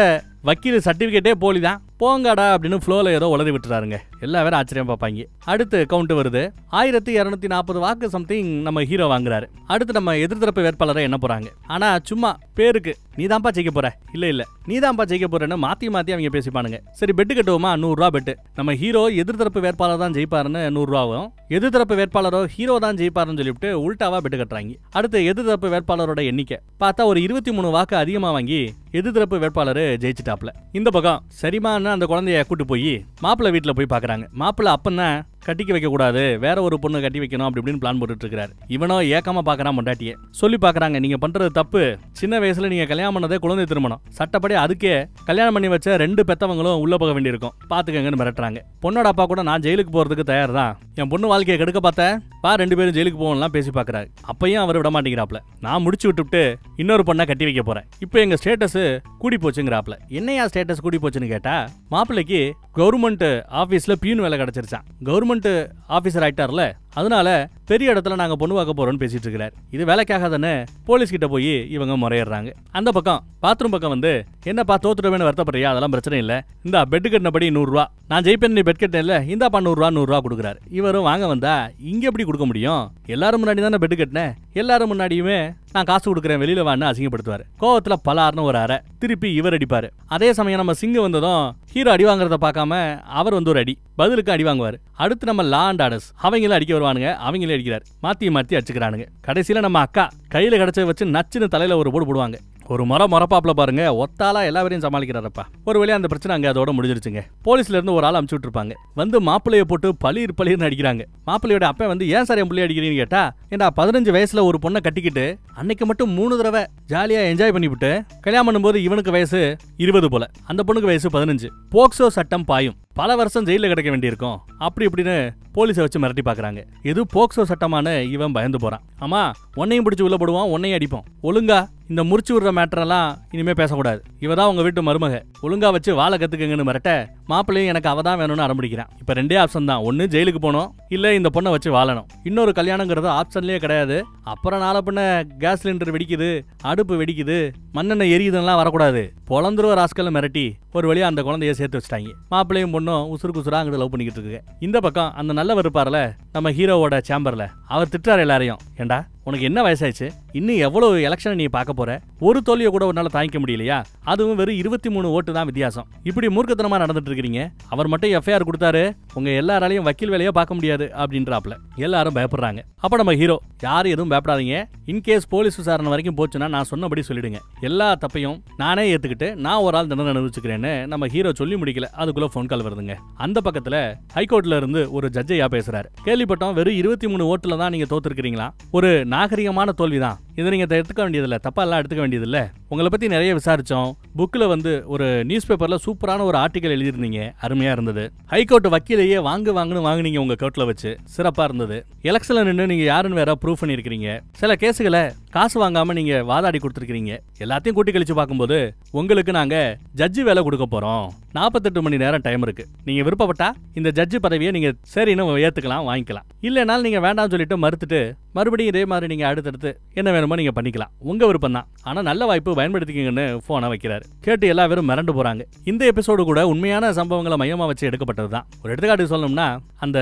வக்கீல் சர்டிஃபிகேட்டே போலி தான் போங்கடா அப்படின்னு ஃப்ளோவில் ஏதோ உளறி விட்டுறாருங்க எல்லா பேரும் ஆச்சரியம் பார்ப்பாங்க அடுத்து கவுண்ட் வருது ஆயிரத்தி இரநூத்தி நாற்பது வாக்கு சம்திங் நம்ம ஹீரோ வாங்குறாரு அடுத்து நம்ம எதிர்த்தரப்பு வேட்பாளரை என்ன போகிறாங்க ஆனால் சும்மா பேருக்கு நீ தான்ப்பா ஜெயிக்க போற இல்லை இல்லை நீ தான்ப்பா ஜெயிக்க போகிறேன்னு மாற்றி மாற்றி அவங்க பேசிப்பானுங்க சரி பெட்டு கட்டுவோமா நூறுரூவா பெட்டு நம்ம ஹீரோ எதிர்த்தரப்பு வேட்பாளர் தான் ஜெயிப்பாருன்னு நூறுரூவாவும் எதிர்த்தரப்பு வேட்பாளரோ ஹீரோ தான் ஜெயிப்பாருன்னு சொல்லிவிட்டு உல்டாவாக பெட்டு கட்டுறாங்க அடுத்து எதிர்த்தரப்பு வேட்பாளரோட எண்ணிக்கை பார்த்தா ஒரு இருபத்தி மூணு வாக்கு அதிகமாக வாங்கி எதிர்த்தரப்பு வேட்பாளர் ஜெயிச்சுட்டாப்ல இந்த பக்கம் சரிமான அந்த குழந்தைய கூட்டு போய் மாப்பிள்ளை வீட்டில் போய் பார்க்குறாங்க மாப்பிள்ளை அப்பந்தான் கட்டிக்க வைக்கக்கூடாது வேற ஒரு பொண்ணு கட்டி வைக்கணும் அப்படி இப்படின்னு பிளான் போட்டுட்டு இருக்காரு இவனோ ஏக்கமா பாக்குறான் பொண்டாட்டியே சொல்லி பாக்குறாங்க நீங்க பண்றது தப்பு சின்ன வயசுல நீங்க கல்யாணம் பண்ணதே குழந்தை திருமணம் சட்டப்படி அதுக்கே கல்யாணம் பண்ணி வச்ச ரெண்டு பெத்தவங்களும் உள்ள போக வேண்டியிருக்கும் பாத்துக்கங்கன்னு மிரட்டுறாங்க பொண்ணோட அப்பா கூட நான் ஜெயிலுக்கு போறதுக்கு தயார் தான் என் பொண்ணு வாழ்க்கையை கெடுக்க பார்த்தேன் பா ரெண்டு பேரும் ஜெயிலுக்கு போகணும்லாம் பேசி பாக்குறாரு அப்பையும் அவர் விட மாட்டேங்கிறாப்ல நான் முடிச்சு விட்டுவிட்டு இன்னொரு பொண்ணை கட்டி வைக்க போறேன் இப்போ எங்க ஸ்டேட்டஸ் கூடி போச்சுங்கிறாப்ல என்னையா ஸ்டேட்டஸ் கூடி போச்சுன்னு கேட்டா மாப்பிள்ளைக்கு கவர்மெண்ட் ஆபீஸ்ல பியூன் வேலை கிடைச்சிருச்சான் கவர்மெண்ட் கவர்மெண்ட் ஆஃபீஸர் ஆயிட்டார்ல அதனால பெரிய இடத்துல நாங்க பொண்ணு பார்க்க போறோம்னு பேசிட்டு இருக்கிறார் இது தானே போலீஸ் கிட்ட போய் இவங்க முறையிடுறாங்க அந்த பக்கம் பாத்ரூம் பக்கம் வந்து என்னப்பா தோத்துட்டவேன்னு வருத்தப்படுறியா அதெல்லாம் பிரச்சனை இல்ல இந்த பெட் கட்டினபடி நூறுரூவா நான் ஜெயிப்பேன் நீ பெட் கட்டின நூறு இந்தாப்பா நூறுரூவா நூறுரூவா கொடுக்குறாரு இவரும் வாங்க வந்தா இங்க எப்படி கொடுக்க முடியும் எல்லாரும் முன்னாடி தானே பெட் கட்டினேன் எல்லாரும் முன்னாடியுமே நான் காசு கொடுக்குறேன் வெளியில வான்னு அசிங்கப்படுத்துவாரு கோவத்துல ஆறுனு ஒரு அரை திருப்பி இவர் அடிப்பாரு அதே சமயம் நம்ம சிங்க வந்ததும் ஹீரோ அடி வாங்குறத பார்க்காம அவர் வந்து ஒரு அடி பதிலுக்கு அடி வாங்குவாரு அடுத்து நம்ம அண்ட் ஆர்டர்ஸ் அவங்களும் அடிக்க வருவானுங்க அவங்களே அடிக்கிறார் மாற்றி மாற்றி அடிச்சுக்கிறானுங்க கடைசியில நம்ம அக்கா கையில் கிடைச்ச வச்சு நச்சுன்னு தலையில் ஒரு போடு போடுவாங்க ஒரு முறை முறப்பாப்பில் பாருங்க ஒத்தாலா எல்லாரையும் சமாளிக்கிறாரப்பா ஒரு வழியாக அந்த பிரச்சனை அங்கே அதோட முடிஞ்சிருச்சுங்க போலீஸ்ல இருந்து ஒரு ஆள் அமுச்சு விட்டுருப்பாங்க வந்து மாப்பிள்ளைய போட்டு பளிர் பளிர்னு அடிக்கிறாங்க மாப்பிள்ளையோட அப்பா வந்து ஏன் சார் என் பிள்ளைய அடிக்கிறீங்கன்னு கேட்டா ஏன்டா பதினஞ்சு வயசுல ஒரு பொண்ணை கட்டிக்கிட்டு அன்னைக்கு மட்டும் மூணு தடவை ஜாலியா என்ஜாய் பண்ணிவிட்டு கல்யாணம் பண்ணும்போது இவனுக்கு வயசு இருபது போல அந்த பொண்ணுக்கு வயசு பதினஞ்சு போக்சோ சட்டம் பாயும் பல வருஷம் ஜெயிலில் கிடக்க வேண்டியிருக்கும் அப்படி இப்படின்னு போலீஸை வச்சு மிரட்டி பார்க்குறாங்க எது போக்சோ சட்டமான இவன் பயந்து போகிறான் ஆமாம் உன்னையும் பிடிச்சி உள்ள போடுவான் உன்னையும் அடிப்போம் ஒழுங்கா இந்த முறிச்சு விடுற மேட்டரெல்லாம் இனிமேல் பேசக்கூடாது இவ தான் உங்கள் வீட்டு மருமக ஒழுங்கா வச்சு வாழை கத்துக்கங்கன்னு மிரட்ட மாப்பிள்ளையும் எனக்கு அவள் தான் வேணும்னு அடம்பிடிக்கிறான் இப்போ ரெண்டே ஆப்ஷன் தான் ஒன்று ஜெயிலுக்கு போகணும் இல்லை இந்த பொண்ணை வச்சு வாழணும் இன்னொரு கல்யாணங்கிறது ஆப்ஷன்லேயே கிடையாது அப்புறம் நாளை பண்ண கேஸ் சிலிண்டர் வெடிக்குது அடுப்பு வெடிக்குது மண்ணெண்ணெய் எரியுதுன்னா வரக்கூடாது பொழந்துருவ ராஸ்கல்ல மிரட்டி ஒரு வழியாக அந்த குழந்தைய சேர்த்து வச்சிட்டாங்க மாப்பிள்ளையும் பொண்ணும் உசுறு குசுரா அங்கிட்டு லவ் பண்ணிக்கிட்டு இருக்கு இந்த பக்கம் அந்த நல்லவர் இருப்பார்ல நம்ம ஹீரோவோட சேம்பரில் அவர் திட்டார் எல்லாரையும் ஏண்டா உனக்கு என்ன வயசாயிச்சு இன்னும் எவ்வளவு எலெக்ஷன் நீ பார்க்க போற ஒரு தோல்வியை கூட உன்னால் தாங்கிக்க முடியலையா அதுவும் வெறும் இருபத்தி மூணு ஓட்டு தான் வித்தியாசம் இப்படி மூர்க்கத்தனமா நடந்துட்டு இருக்கிறீங்க அவர் மட்டும் எஃப்ஐஆர் கொடுத்தாரு உங்க எல்லாராலையும் வக்கீல் வேலையை பார்க்க முடியாது அப்படின்றாப்ல எல்லாரும் பயப்படுறாங்க அப்ப நம்ம ஹீரோ யாரும் எதுவும் பயப்படாதீங்க இன்கேஸ் போலீஸ் விசாரணை வரைக்கும் போச்சுன்னா நான் சொன்னபடி சொல்லிடுங்க எல்லா தப்பையும் நானே ஏத்துக்கிட்டு நான் ஒரு ஆள் தினம் அனுபவிச்சுக்கிறேன்னு நம்ம ஹீரோ சொல்லி முடிக்கல அதுக்குள்ள போன் கால் வருதுங்க அந்த பக்கத்தில் ஹைகோர்ட்ல இருந்து ஒரு ஜட்ஜையா பேசுறாரு கேள்விப்பட்டோம் வெறும் இருபத்தி மூணு ஓட்டுல தான் நீங்க தோத்துருக்கிறீங்களா ஒரு நாகரிகமான தோல்விதான் இதை நீங்கள் எடுத்துக்க வேண்டியதில்லை எல்லாம் எடுத்துக்க வேண்டியதில்லை உங்களை பற்றி நிறைய விசாரித்தோம் புக்கில் வந்து ஒரு நியூஸ் பேப்பரில் சூப்பரான ஒரு ஆர்டிக்கல் எழுதியிருந்தீங்க அருமையாக இருந்தது ஹைகோர்ட் வக்கீலையே வாங்கு வாங்குன்னு வாங்கினீங்க உங்கள் கோர்ட்டில் வச்சு சிறப்பாக இருந்தது எலெக்ஷனில் நின்று நீங்கள் யாருன்னு வேற ப்ரூவ் பண்ணியிருக்கிறீங்க சில கேஸுகளை காசு வாங்காமல் நீங்கள் வாதாடி கொடுத்துருக்கீங்க எல்லாத்தையும் கூட்டி கழிச்சு பார்க்கும்போது உங்களுக்கு நாங்கள் ஜட்ஜி வேலை கொடுக்க போகிறோம் நாற்பத்தெட்டு மணி நேரம் டைம் இருக்குது நீங்கள் விருப்பப்பட்டா இந்த ஜட்ஜி பதவியை நீங்கள் சரின்னு ஏற்றுக்கலாம் வாங்கிக்கலாம் இல்லைனாலும் நீங்கள் வேண்டாம்னு சொல்லிட்டு மறுத்துட்டு மறுபடியும் இதே மாதிரி நீங்கள் அடுத்தடுத்து என்ன வேணும் வேணுமோ நீங்கள் பண்ணிக்கலாம் உங்கள் விருப்பம் தான் ஆனால் நல்ல வாய்ப்பு பயன்படுத்திக்கிங்கன்னு ஃபோனை வைக்கிறாரு கேட்டு எல்லா பேரும் மிரண்டு போகிறாங்க இந்த எபிசோடு கூட உண்மையான சம்பவங்களை மையமாக வச்சு எடுக்கப்பட்டது தான் ஒரு எடுத்துக்காட்டு சொல்லணும்னா அந்த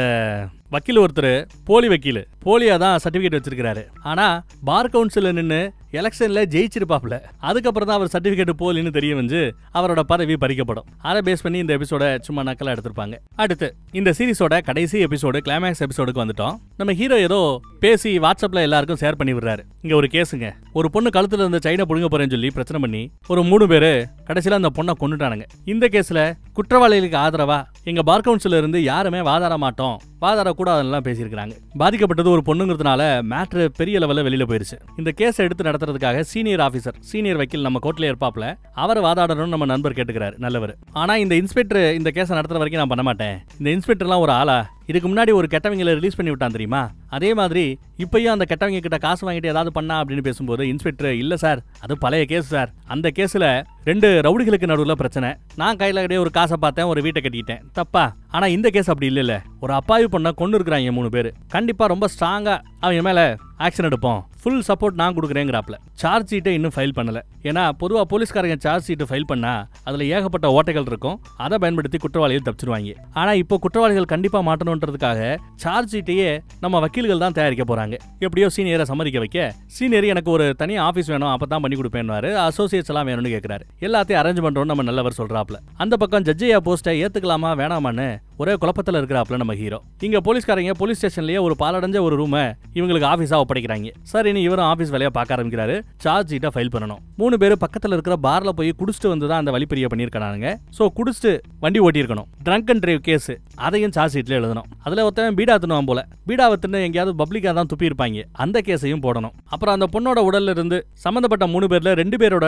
வக்கீல் ஒருத்தர் போலி வக்கீல் போலியா தான் சர்டிபிகேட் வச்சிருக்காரு ஆனா பார் கவுன்சில் நின்று எலெக்ஷன்ல ஜெயிச்சிருப்பாப்ல அதுக்கப்புறம் தான் அவர் சர்டிபிகேட் போலின்னு தெரிய வந்து அவரோட பதவி பறிக்கப்படும் அதை பேஸ் பண்ணி இந்த எபிசோட சும்மா நக்கலா எடுத்திருப்பாங்க அடுத்து இந்த சீரிஸோட கடைசி எபிசோடு கிளைமேக்ஸ் எபிசோடுக்கு வந்துட்டோம் நம்ம ஹீரோ ஏதோ பேசி வாட்ஸ்அப்ல எல்லாருக்கும் ஷேர் பண்ணி விடுறாரு இங்க ஒரு கேஸுங்க ஒரு பொண்ணு கழுத்துல இருந்த சைனை புடுங்க போறேன்னு சொல்லி பிரச்சனை பண்ணி ஒரு மூணு பேரு கடைசியில அந்த பொண்ணை கொண்டுட்டானுங்க இந்த கேஸ்ல குற்றவாளிகளுக்கு ஆதரவா எங்க பார் கவுன்சில் இருந்து யாருமே வாதாட மாட்டோம் வாதாட கூடாதுலாம் பேசியிருக்கிறாங்க பாதிக்கப்பட்டது ஒரு பொண்ணுங்கிறதுனால மேட்ரு பெரிய லெவலில் வெளியில் போயிருச்சு இந்த கேஸை எடுத்து நடத்துறதுக்காக சீனியர் ஆஃபீஸர் சீனியர் வக்கீல் நம்ம கோர்ட்டில் இருப்பாப்ல அவரை வாதாடணும்னு நம்ம நண்பர் கேட்டுக்கிறாரு நல்லவர் ஆனால் இந்த இன்ஸ்பெக்டர் இந்த கேஸை நடத்துற வரைக்கும் நான் பண்ண மாட்டேன் இந்த இன்ஸ்பெக்டர்லாம் ஒரு ஆளா இதுக்கு முன்னாடி ஒரு கெட்டவங்களை ரிலீஸ் பண்ணி விட்டான் தெரியுமா அதே மாதிரி இப்பயும் அந்த கெட்டவங்க கிட்ட காசு வாங்கிட்டு ஏதாவது பண்ணா அப்படின்னு பேசும்போது இன்ஸ்பெக்டர் இல்லை சார் அது பழைய கேஸ் சார் அந்த கேஸில் ரெண்டு ரவுடிகளுக்கு நடுவில் பிரச்சனை நான் கையில் கிட்டே ஒரு காசை பார்த்தேன் ஒரு வீட்டை கட்டிக்கிட்டேன் தப்பா ஆனால் இந்த கேஸ் அப்படி இல்லைல்ல ஒரு அப்பாவி பொண்ணை கொண்டு இருக்கிறாங்க மூணு பேர் கண்டிப்பாக ரொம்ப ஸ்ட்ராங்காக அவன் மேலே ஆக்ஷன் எடுப்போம் ஃபுல் சப்போர்ட் நான் கொடுக்குறேங்கிறாப்ல சார்ஜ் ஷீட்டை இன்னும் ஃபைல் பண்ணலை ஏன்னா பொதுவாக போலீஸ்காரங்க சார்ஜ் ஷீட்டு ஃபைல் பண்ணால் அதில் ஏகப்பட்ட ஓட்டைகள் இருக்கும் அதை பயன்படுத்தி குற்றவாளிகள் தப்பிச்சிருவாங்க ஆனால் இப்போ குற்றவாளிகள் கண்டிப்பாக மாட்டணுன்றதுக்காக சார்ஜ் ஷீட்டையே நம்ம வக்கீல்கள் தான் தயாரிக்க போகிறாங்க எப்படியோ சீனியரை சம்மதிக்க வைக்க சீனியர் எனக்கு ஒரு தனி ஆஃபீஸ் வேணும் அப்போ தான் பண்ணி கொடுப்பேன்னு அசோசியேட்ஸ் எல்லாம் வேணும்னு கேட்குறாரு எல்லாத்தையும் அரேஞ்ச் பண்ணுறோம்னு நம்ம நல்லவர் சொல்கிறாப்ல அந்த பக்கம் ஜட்ஜையா போஸ்ட்டை ஏற்றுக்கலாமா வேணாமான்னு ஒரே குழப்பத்தில் இருக்கிறாப்புல நம்ம ஹீரோ இங்க போலீஸ்காரங்க போலீஸ் ஸ்டேஷன்லயே ஒரு பாலடைஞ்ச ஒரு ரூமை இவங்களுக்கு ஆஃபீஸா ஒப்படைக்கிறாங்க சார் இனி இவரும் ஆஃபீஸ் வேலையை பார்க்க ஆரம்பிக்கிறாரு சார்ஜ் ஷீட்டை ஃபைல் பண்ணணும் மூணு பேர் பக்கத்தில் இருக்கிற பார்ல போய் குடிச்சிட்டு வந்து தான் அந்த வழிப்பறிய பண்ணியிருக்கானுங்க ஸோ குடிச்சிட்டு வண்டி ஓட்டியிருக்கணும் ட்ரங்க் அண்ட் டிரைவ் கேஸ் அதையும் சார்ஜ் ஷீட்ல எழுதணும் அதில் ஒருத்தன் பீடா தின்னுவான் போல பீடா வத்துன்னு எங்கேயாவது பப்ளிக்காக தான் துப்பியிருப்பாங்க அந்த கேஸையும் போடணும் அப்புறம் அந்த பொண்ணோட உடல்ல இருந்து சம்மந்தப்பட்ட மூணு பேர்ல ரெண்டு பேரோட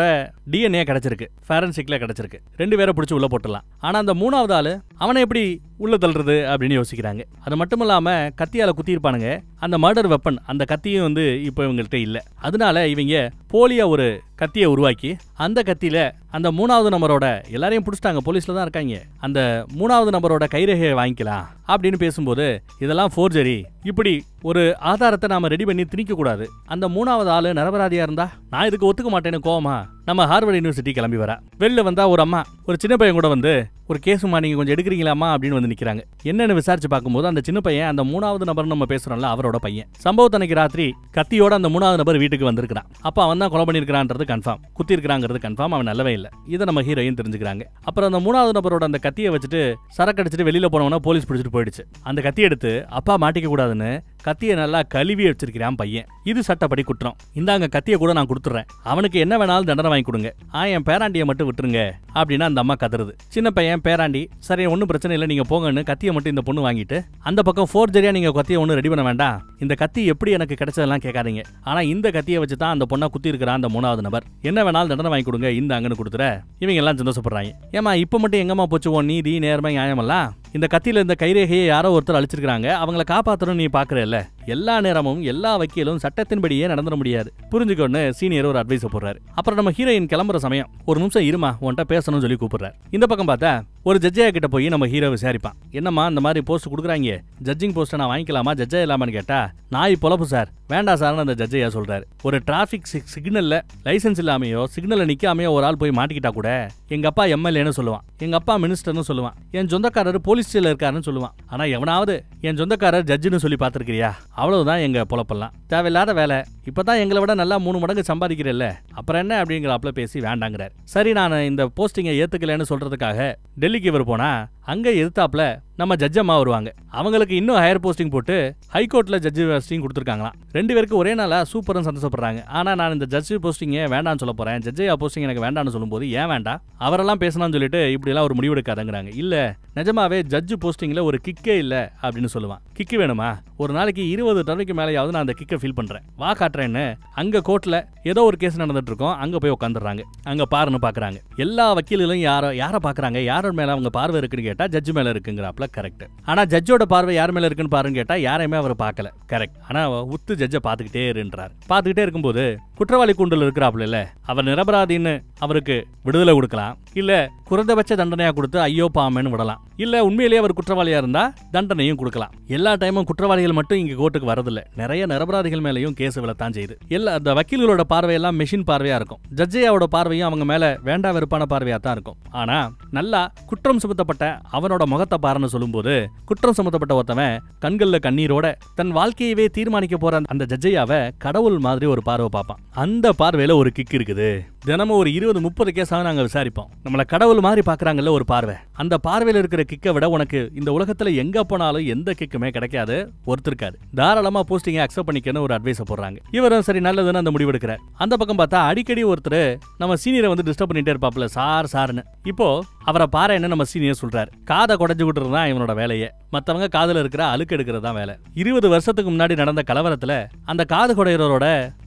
டிஎன்ஏ கிடைச்சிருக்கு ஃபேரன்சிக்ல கிடைச்சிருக்கு ரெண்டு பேரை பிடிச்சி உள்ள போட்டுலாம் ஆனா அந்த மூணாவது ஆளு அவனை எப்படி உள்ளே தள்ளுறது அப்படின்னு யோசிக்கிறாங்க அது மட்டும் இல்லாமல் கத்தியால் குத்தியிருப்பானுங்க அந்த மர்டர் வெப்பன் அந்த கத்தியும் வந்து இப்போ இவங்கள்ட்ட இல்லை அதனால இவங்க போலியாக ஒரு கத்தியை உருவாக்கி அந்த கத்தியில் அந்த மூணாவது நபரோட எல்லாரையும் பிடிச்சிட்டாங்க போலீஸில் தான் இருக்காங்க அந்த மூணாவது நபரோட கைரேகையை வாங்கிக்கலாம் அப்படின்னு பேசும்போது இதெல்லாம் ஃபோர்ஜரி இப்படி ஒரு ஆதாரத்தை நாம் ரெடி பண்ணி திணிக்கக்கூடாது அந்த மூணாவது ஆள் நரபராதியாக இருந்தா நான் இதுக்கு ஒத்துக்க மாட்டேன்னு கோவமா நம்ம ஹார்வர்ட் யூனிவர்சிட்டி கிளம்பி வர வெளில வந்தா ஒரு அம்மா ஒரு சின்ன பையன் கூட வந்து ஒரு கேஸுமா நீங்க கொஞ்சம் எடுக்கிறீங்களாமா அப்படின்னு வந்து நிக்கிறாங்க என்னன்னு விசாரிச்சு பார்க்கும்போது அந்த சின்ன பையன் அந்த மூணாவது நபர் நம்ம பேசுறோம்ல அவரோட பையன் சம்பவத்தனைக்கு ராத்திரி கத்தியோட அந்த மூணாவது நபர் வீட்டுக்கு வந்திருக்கிறான் அப்ப அவன் தான் கொலை பண்ணிருக்கிறான்றது கன்ஃபார்ம் குத்திருக்கிறாங்கிறது கன்ஃபார்ம் அவன் நல்லவே இல்லை இதை நம்ம ஹீரோயின் தெரிஞ்சுக்கிறாங்க அப்புறம் அந்த மூணாவது நபரோட அந்த கத்தியை வச்சுட்டு சரக்கு அடிச்சுட்டு வெளியில போனவனா போலீஸ் பிடிச்சிட்டு போயிடுச்சு அந்த கத்தி எடுத்து அப்பா மாட்டிக்க கூடாதுன்னு கத்தியை நல்லா கழுவி வச்சிருக்கிறான் பையன் இது சட்டப்படி குற்றம் இந்தாங்க கத்தியை கூட நான் கொடுத்துட்றேன் அவனுக்கு என்ன வேணாலும் தண்டனை வாங்கி கொடுங்க ஆ என் பேராண்டியை மட்டும் விட்டுருங்க அப்படின்னா அந்த அம்மா கதறுது சின்ன பையன் பேராண்டி சரி ஒன்றும் பிரச்சனை இல்லை நீங்கள் போங்கன்னு கத்தியை மட்டும் இந்த பொண்ணு வாங்கிட்டு அந்த பக்கம் ஃபோர் ஜெரியாக நீங்கள் கத்தியை ஒன்றும் ரெடி பண்ண வேண்டாம் இந்த கத்தி எப்படி எனக்கு கிடைச்சதெல்லாம் கேட்காதீங்க ஆனால் இந்த கத்தியை வச்சு தான் அந்த பொண்ணை குத்தி இருக்கிறான் அந்த மூணாவது நபர் என்ன வேணாலும் தண்டனை வாங்கி கொடுங்க இந்த அங்கன்னு கொடுத்துற இவங்க எல்லாம் சந்தோஷப்படுறாங்க ஏமா இப்போ மட்டும் எங்கம்மா போச்சுவோம் நீதி நேர்மை நியாயமெல்லாம் இந்த கத்தியில் இந்த கைரேகையை யாரோ ஒருத்தர் அழிச்சிருக்காங்க அவங்கள காப்பாற்றணும் நீ பார்க்குற இல்ல எல்லா நேரமும் எல்லா வக்கீலும் சட்டத்தின்படியே நடந்துட முடியாது புரிஞ்சுக்கோன்னு சீனியர் ஒரு அட்வைஸ் போடுறாரு அப்புறம் நம்ம ஹீரோயின் கிளம்புற சமயம் ஒரு நிமிஷம் இருமா உன்கிட்ட பேசணும்னு சொல்லி கூப்பிடுறாரு இந்த பக்கம் பார்த்தா ஒரு ஜட்ஜையா கிட்ட போய் நம்ம ஹீரோ விசாரிப்பான் என்னம்மா இந்த மாதிரி போஸ்ட் கொடுக்குறாங்க ஜட்ஜிங் போஸ்ட் நான் வாங்கிக்கலாமா ஜட்ஜா இல்லாமனு கேட்டா நாய் பொழப்பு சார் வேண்டாம் சார்னு அந்த ஜட்ஜையா சொல்றாரு ஒரு டிராபிக் சிக்னல்ல லைசன்ஸ் இல்லாமையோ சிக்னல்ல நிக்காமையோ ஒரு ஆள் போய் மாட்டிக்கிட்டா கூட எங்க அப்பா எம்எல்ஏன்னு சொல்லுவான் எங்க அப்பா மினிஸ்டர்னு சொல்லுவான் என் சொந்தக்காரர் போலீஸ் ஸ்டேல இருக்காருன்னு சொல்லுவான் ஆனா எவனாவது என் சொந்தக்காரர் ஜட்ஜுன்னு சொல்லி பார்த்துருக்கிறியா அவ்வளவுதான் எங்க பொழப்பெல்லாம் தேவையில்லாத வேலை இப்போ தான் எங்களை விட நல்லா மூணு மடங்கு சம்பாதிக்கிறல்ல அப்புறம் என்ன அப்படிங்கிறாப்புல பேசி வேண்டாங்கிறார் சரி நான் இந்த போஸ்டிங்கை ஏற்றுக்கலன்னு சொல்கிறதுக்காக டெல்லிக்கு இவர் போனால் அங்கே எதிர்த்தாப்புல நம்ம ஜட்ஜம்மா வருவாங்க அவங்களுக்கு இன்னும் ஹையர் போஸ்டிங் போட்டு ஹைகோர்ட்டில் ஜட்ஜு போஸ்டிங் கொடுத்துருக்காங்களாம் ரெண்டு பேருக்கு ஒரே நாளாக சூப்பரும் சந்தோஷப்படுறாங்க ஆனால் நான் இந்த ஜட்ஜு போஸ்டிங்கே வேண்டாம்னு சொல்ல போகிறேன் ஜட்ஜையா போஸ்டிங் எனக்கு வேண்டாம்னு சொல்லும்போது ஏன் வேண்டாம் அவரெல்லாம் பேசணும்னு சொல்லிட்டு இப்படிலாம் ஒரு முடிவெடுக்காதங்கிறாங்க இல்லை நிஜமாவே ஜட்ஜு போஸ்டிங்கில் ஒரு கிக்கே இல்லை அப்படின்னு சொல்லுவான் கிக்கு வேணுமா ஒரு நாளைக்கு இருபது தடவைக்கு மேலேயாவது நான் அந்த கிக்கை ஃபீல் பண்ணுறேன் வா காட்டுறேன்னு அங்கே கோர்ட்டில் ஏதோ ஒரு கேஸ் நடந்துட்டு இருக்கோம் அங்கே போய் உட்காந்துடுறாங்க அங்கே பாருன்னு பார்க்குறாங்க எல்லா வக்கீல்களும் யாரோ யாரை பார்க்குறாங்க யாரோட மேலே அவங்க பார்வை இருக்குன்னு கேட்டு கேட்டா ஜட்ஜ் மேல இருக்குங்கிறாப்ல கரெக்ட் ஆனா ஜட்ஜோட பார்வை யார் மேல இருக்குன்னு பாருன்னு கேட்டா யாரையுமே அவர் பார்க்கல கரெக்ட் ஆனா உத்து ஜட்ஜை பாத்துக்கிட்டே இருன்றார் பாத்துக்கிட்டே இருக்கும்போது குற்றவாளி கூண்டல் இருக்கிறாப்ல அவர் நிரபராதின்னு அவருக்கு விடுதலை கொடுக்கலாம் இல்ல குறைந்தபட்ச தண்டனையா கொடுத்து ஐயோ பாமேன்னு விடலாம் இல்ல உண்மையிலேயே அவர் குற்றவாளியா இருந்தா தண்டனையும் கொடுக்கலாம் எல்லா டைமும் குற்றவாளிகள் மட்டும் இங்க கோர்ட்டுக்கு வரதில்ல நிறைய நிரபராதிகள் மேலையும் கேஸ் விழத்தான் செய்யுது எல்லா அந்த வக்கீல்களோட பார்வையெல்லாம் மெஷின் பார்வையா இருக்கும் ஜட்ஜையாவோட பார்வையும் அவங்க மேல வேண்டா வெறுப்பான பார்வையா தான் இருக்கும் ஆனா நல்லா குற்றம் சுமத்தப்பட்ட அவனோட முகத்தை பாருன்னு சொல்லும்போது குற்றம் சுமத்தப்பட்ட ஒருத்தவன் கண்களில் கண்ணீரோட தன் வாழ்க்கையவே தீர்மானிக்க போற அந்த ஜட்ஜையாவை கடவுள் மாதிரி ஒரு பார்வை பார்ப்பான் அந்த பார்வையில ஒரு கிக் இருக்குது தினமும் ஒரு இருபது இருபது முப்பது கேஸாக நாங்கள் விசாரிப்போம் நம்மளை கடவுள் மாதிரி பார்க்குறாங்கல்ல ஒரு பார்வை அந்த பார்வையில் இருக்கிற கிக்கை விட உனக்கு இந்த உலகத்தில் எங்கே போனாலும் எந்த கிக்குமே கிடைக்காது ஒருத்தருக்காது தாராளமாக போஸ்டிங்கை அக்செப்ட் பண்ணிக்கன்னு ஒரு அட்வைஸை போடுறாங்க இவரும் சரி நல்லதுன்னு அந்த முடிவு எடுக்கிறார் அந்த பக்கம் பார்த்தா அடிக்கடி ஒருத்தர் நம்ம சீனியரை வந்து டிஸ்டர்ப் பண்ணிட்டே இருப்பாப்ல சார் சார்னு இப்போ அவரை பாரு என்ன நம்ம சீனியர் சொல்றாரு காதை குடைஞ்சுக்கிட்டு இருந்தா இவனோட வேலையை மற்றவங்க காதில் இருக்கிற அழுக்கு எடுக்கிறது தான் வேலை இருபது வருஷத்துக்கு முன்னாடி நடந்த கலவரத்தில் அந்த காது குடையிறவரோட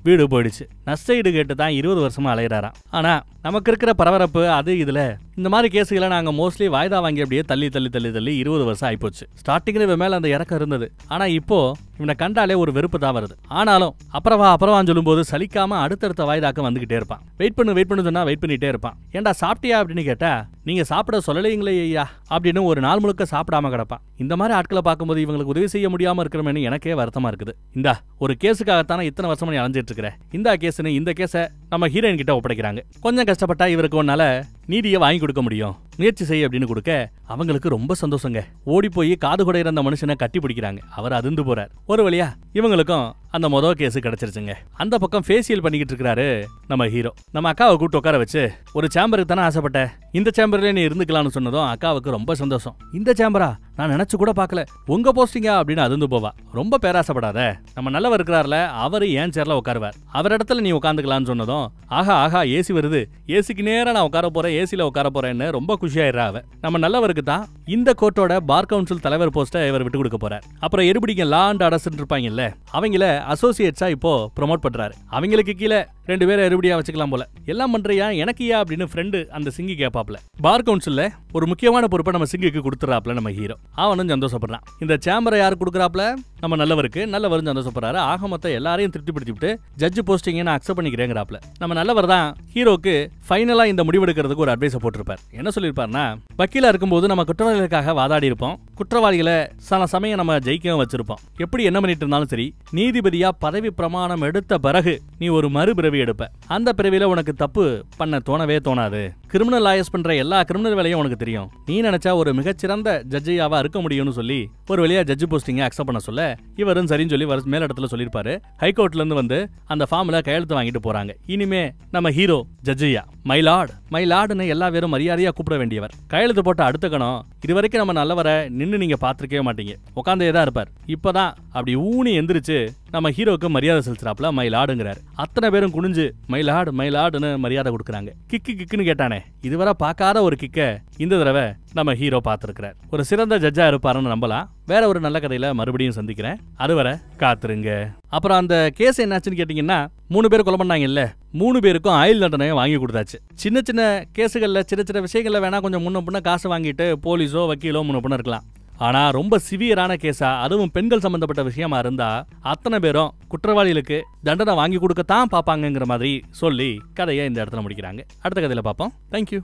வீடு போயிடுச்சு நஷ்ட ஈடு கேட்டு தான் இருபது வருஷமா அலையிறாராம் ஆனால் நமக்கு இருக்கிற பரபரப்பு அது இதில் இந்த மாதிரி கேஸுகளை நாங்கள் மோஸ்ட்லி வாய்தா வாங்கி அப்படியே தள்ளி தள்ளி தள்ளி தள்ளி இருபது வருஷம் ஆயிப்போச்சு ஸ்டார்டிங்கில் இவன் மேலே அந்த இறக்கம் இருந்தது ஆனால் இப்போ இவனை கண்டாலே ஒரு வெறுப்பு தான் வருது ஆனாலும் அப்புறவா அப்புறவான்னு சொல்லும்போது சலிக்காம அடுத்தடுத்த வாய்தாக்க வந்துகிட்டே இருப்பான் வெயிட் பண்ணு வெயிட் பண்ணு சொன்னா வெயிட் பண்ணிட்டே இருப்பான் ஏன்டா சாப்பிட்டியா அப்படின்னு கேட்டா நீங்க சாப்பிட சொல்லலைங்களே ஐயா அப்படின்னு ஒரு நாள் முழுக்க சாப்பிடாம கிடப்பான் இந்த மாதிரி ஆட்களை பார்க்கும்போது இவங்களுக்கு உதவி செய்ய முடியாம இருக்கிறமே எனக்கே வருத்தமா இருக்குது இந்தா ஒரு கேஸுக்காகத்தானே இத்தனை வருஷம் நீ அலைஞ்சிட்டு இருக்கிற இந்த கேஸ்னு இந்த கேஸை நம்ம ஹீரோயின் கிட்ட ஒப்படைக்கிறாங்க கொஞ்சம் கஷ்டப்பட்டா இவருக்கு ஒன்னால நீதியை வாங்கி கொடுக்க முடியும் முயற்சி செய் அப்படின்னு கொடுக்க அவங்களுக்கு ரொம்ப சந்தோஷங்க ஓடி போய் காது கூட இருந்த மனுஷனை கட்டி பிடிக்கிறாங்க அவர் அதிர்ந்து போறார் ஒரு வழியா இவங்களுக்கும் அந்த மொதல் கேஸ் கிடைச்சிருச்சுங்க அந்த பக்கம் ஃபேஷியல் பண்ணிக்கிட்டு இருக்கிறாரு நம்ம ஹீரோ நம்ம அக்காவை கூப்பிட்டு உட்கார வச்சு ஒரு சேம்பருக்கு தானே ஆசைப்பட்ட இந்த சேம்பர்ல நீ இருந்துக்கலாம்னு சொன்னதும் அக்காவுக்கு ரொம்ப சந்தோஷம் இந்த சேம்பரா நான் நினைச்சு கூட பார்க்கல உங்க போஸ்டிங்கா அப்படின்னு அதிர்ந்து போவா ரொம்ப பேராசப்படாத நம்ம நல்லவர் இருக்கிறாருல அவரு ஏன் சேர்ல உட்காருவார் அவர் இடத்துல நீ உட்காந்துக்கலாம்னு சொன்னதும் ஆஹா ஆஹா ஏசி வருது ஏசிக்கு நேரம் நான் உட்கார போறேன் ஏசியில உட்கார போறேன்னு ரொம்ப குஷியாயிடுறாவ நம்ம நல்லவருக்கு தான் இந்த கோர்ட்டோட பார் கவுன்சில் தலைவர் போஸ்ட்டை இவர் விட்டு கொடுக்க போறார் அப்புறம் எடுபிடிங்க லா அண்ட் அடஸ்ட் இருப்பாங்கல்ல அவங்கள அசோசியேட்ஸா இப்போ ப்ரொமோட் பண்றாரு அவங்களுக்கு கீழே ரெண்டு பேரும் எருபடியாக வச்சுக்கலாம் போல எல்லாம் பண்ணுறியா எனக்கு ஏன் அப்படின்னு ஃப்ரெண்டு அந்த சிங்கி கேப்பாப்ல பார் கவுன்சிலில் ஒரு முக்கியமான பொறுப்பை நம்ம சிங்கிக்கு கொடுத்துறாப்ல நம்ம ஹீரோ அவனும் சந்தோஷப்படுறான் இந்த சேம்பரை யார் கொடுக்குறாப்ல நம்ம நல்லவருக்கு நல்லவரும் சந்தோஷப்படுறாரு ஆக மொத்தம் எல்லாரையும் திருப்திப்படுத்தி விட்டு ஜட்ஜு போஸ்டிங்கை நான் அக்செப்ட் பண்ணிக்கிறேங்கிறாப்ல நம்ம நல்லவர் தான் ஹீரோக்கு ஃபைனலாக இந்த முடிவெடுக்கிறதுக்கு ஒரு அட்வைஸை போட்டிருப்பார் என்ன சொல்லியிருப்பார்னா வக்கீலாக இருக்கும்போது நம்ம குற்றவாளிகளுக்காக வாதாடி இருப்போம் குற்றவாளிகளை சில சமயம் நம்ம ஜெயிக்கவும் வச்சிருப்போம் எப்படி என்ன பண்ணிட்டு இருந்தாலும் சரி நீதிபதியாக பதவி பிரமாணம் எடுத்த பிறகு நீ ஒரு மறுபிறவி பிறவி எடுப்பேன் அந்த பிறவியில உனக்கு தப்பு பண்ண தோணவே தோணாது கிரிமினல் லாயர்ஸ் பண்ற எல்லா கிரிமினல் வேலையும் உனக்கு தெரியும் நீ நினைச்சா ஒரு மிகச்சிறந்த ஜட்ஜியாவா இருக்க முடியும்னு சொல்லி ஒரு வழியா ஜட்ஜ் போஸ்டிங்க அக்செப்ட் பண்ண சொல்ல இவரும் சரின்னு சொல்லி மேல் இடத்துல சொல்லியிருப்பாரு ஹைகோர்ட்ல இருந்து வந்து அந்த ஃபார்ம்ல கையெழுத்து வாங்கிட்டு போறாங்க இனிமே நம்ம ஹீரோ ஜட்ஜையா மைலாட் மை லார்டுன்னு எல்லா பேரும் மரியாதையாக கூப்பிட வேண்டியவர் கையெழுத்து போட்ட அடுத்த கணம் இதுவரைக்கும் நம்ம நல்லவரை நின்று நீங்கள் பார்த்துருக்கவே மாட்டீங்க உட்காந்தே தான் இருப்பார் இப்போ தான் அப்படி ஊனி எந்திரிச்சு நம்ம ஹீரோக்கு மரியாதை செலுத்துறாப்புல மயிலாடுங்கிறார் அத்தனை பேரும் குனிஞ்சு மயிலாடு மயிலாடுன்னு மரியாதை கொடுக்குறாங்க கிக்கு கிக்குன்னு கேட்டானே இதுவரை பார்க்காத ஒரு கிக்க இந்த தடவை நம்ம ஹீரோ பார்த்துருக்கிறார் ஒரு சிறந்த ஜட்ஜாக இருப்பாருன்னு நம்பலாம் வேற ஒரு நல்ல கதையில் மறுபடியும் சந்திக்கிறேன் அதுவரை காத்துருங்க அப்புறம் அந்த கேஸ் என்னாச்சுன்னு கேட்டீங்கன்னா மூணு பேர் கொலை இல்ல மூணு பேருக்கும் ஆயுள் தண்டனையை வாங்கி கொடுத்தாச்சு சின்ன சின்ன கேஸுகளில் சின்ன சின்ன விஷயங்களில் வேணால் கொஞ்சம் முன்ன பண்ண காசு வாங்கிட்டு போலீஸோ வக்கீலோ முன்ன பின்ன இருக்கலாம் ஆனால் ரொம்ப சிவியரான கேஸா அதுவும் பெண்கள் சம்பந்தப்பட்ட விஷயமா இருந்தா அத்தனை பேரும் குற்றவாளிகளுக்கு தண்டனை வாங்கி கொடுக்கத்தான் பார்ப்பாங்கங்கிற மாதிரி சொல்லி கதையை இந்த இடத்துல முடிக்கிறாங்க அடுத்த கதையில் பார்ப்போம் தேங்க்யூ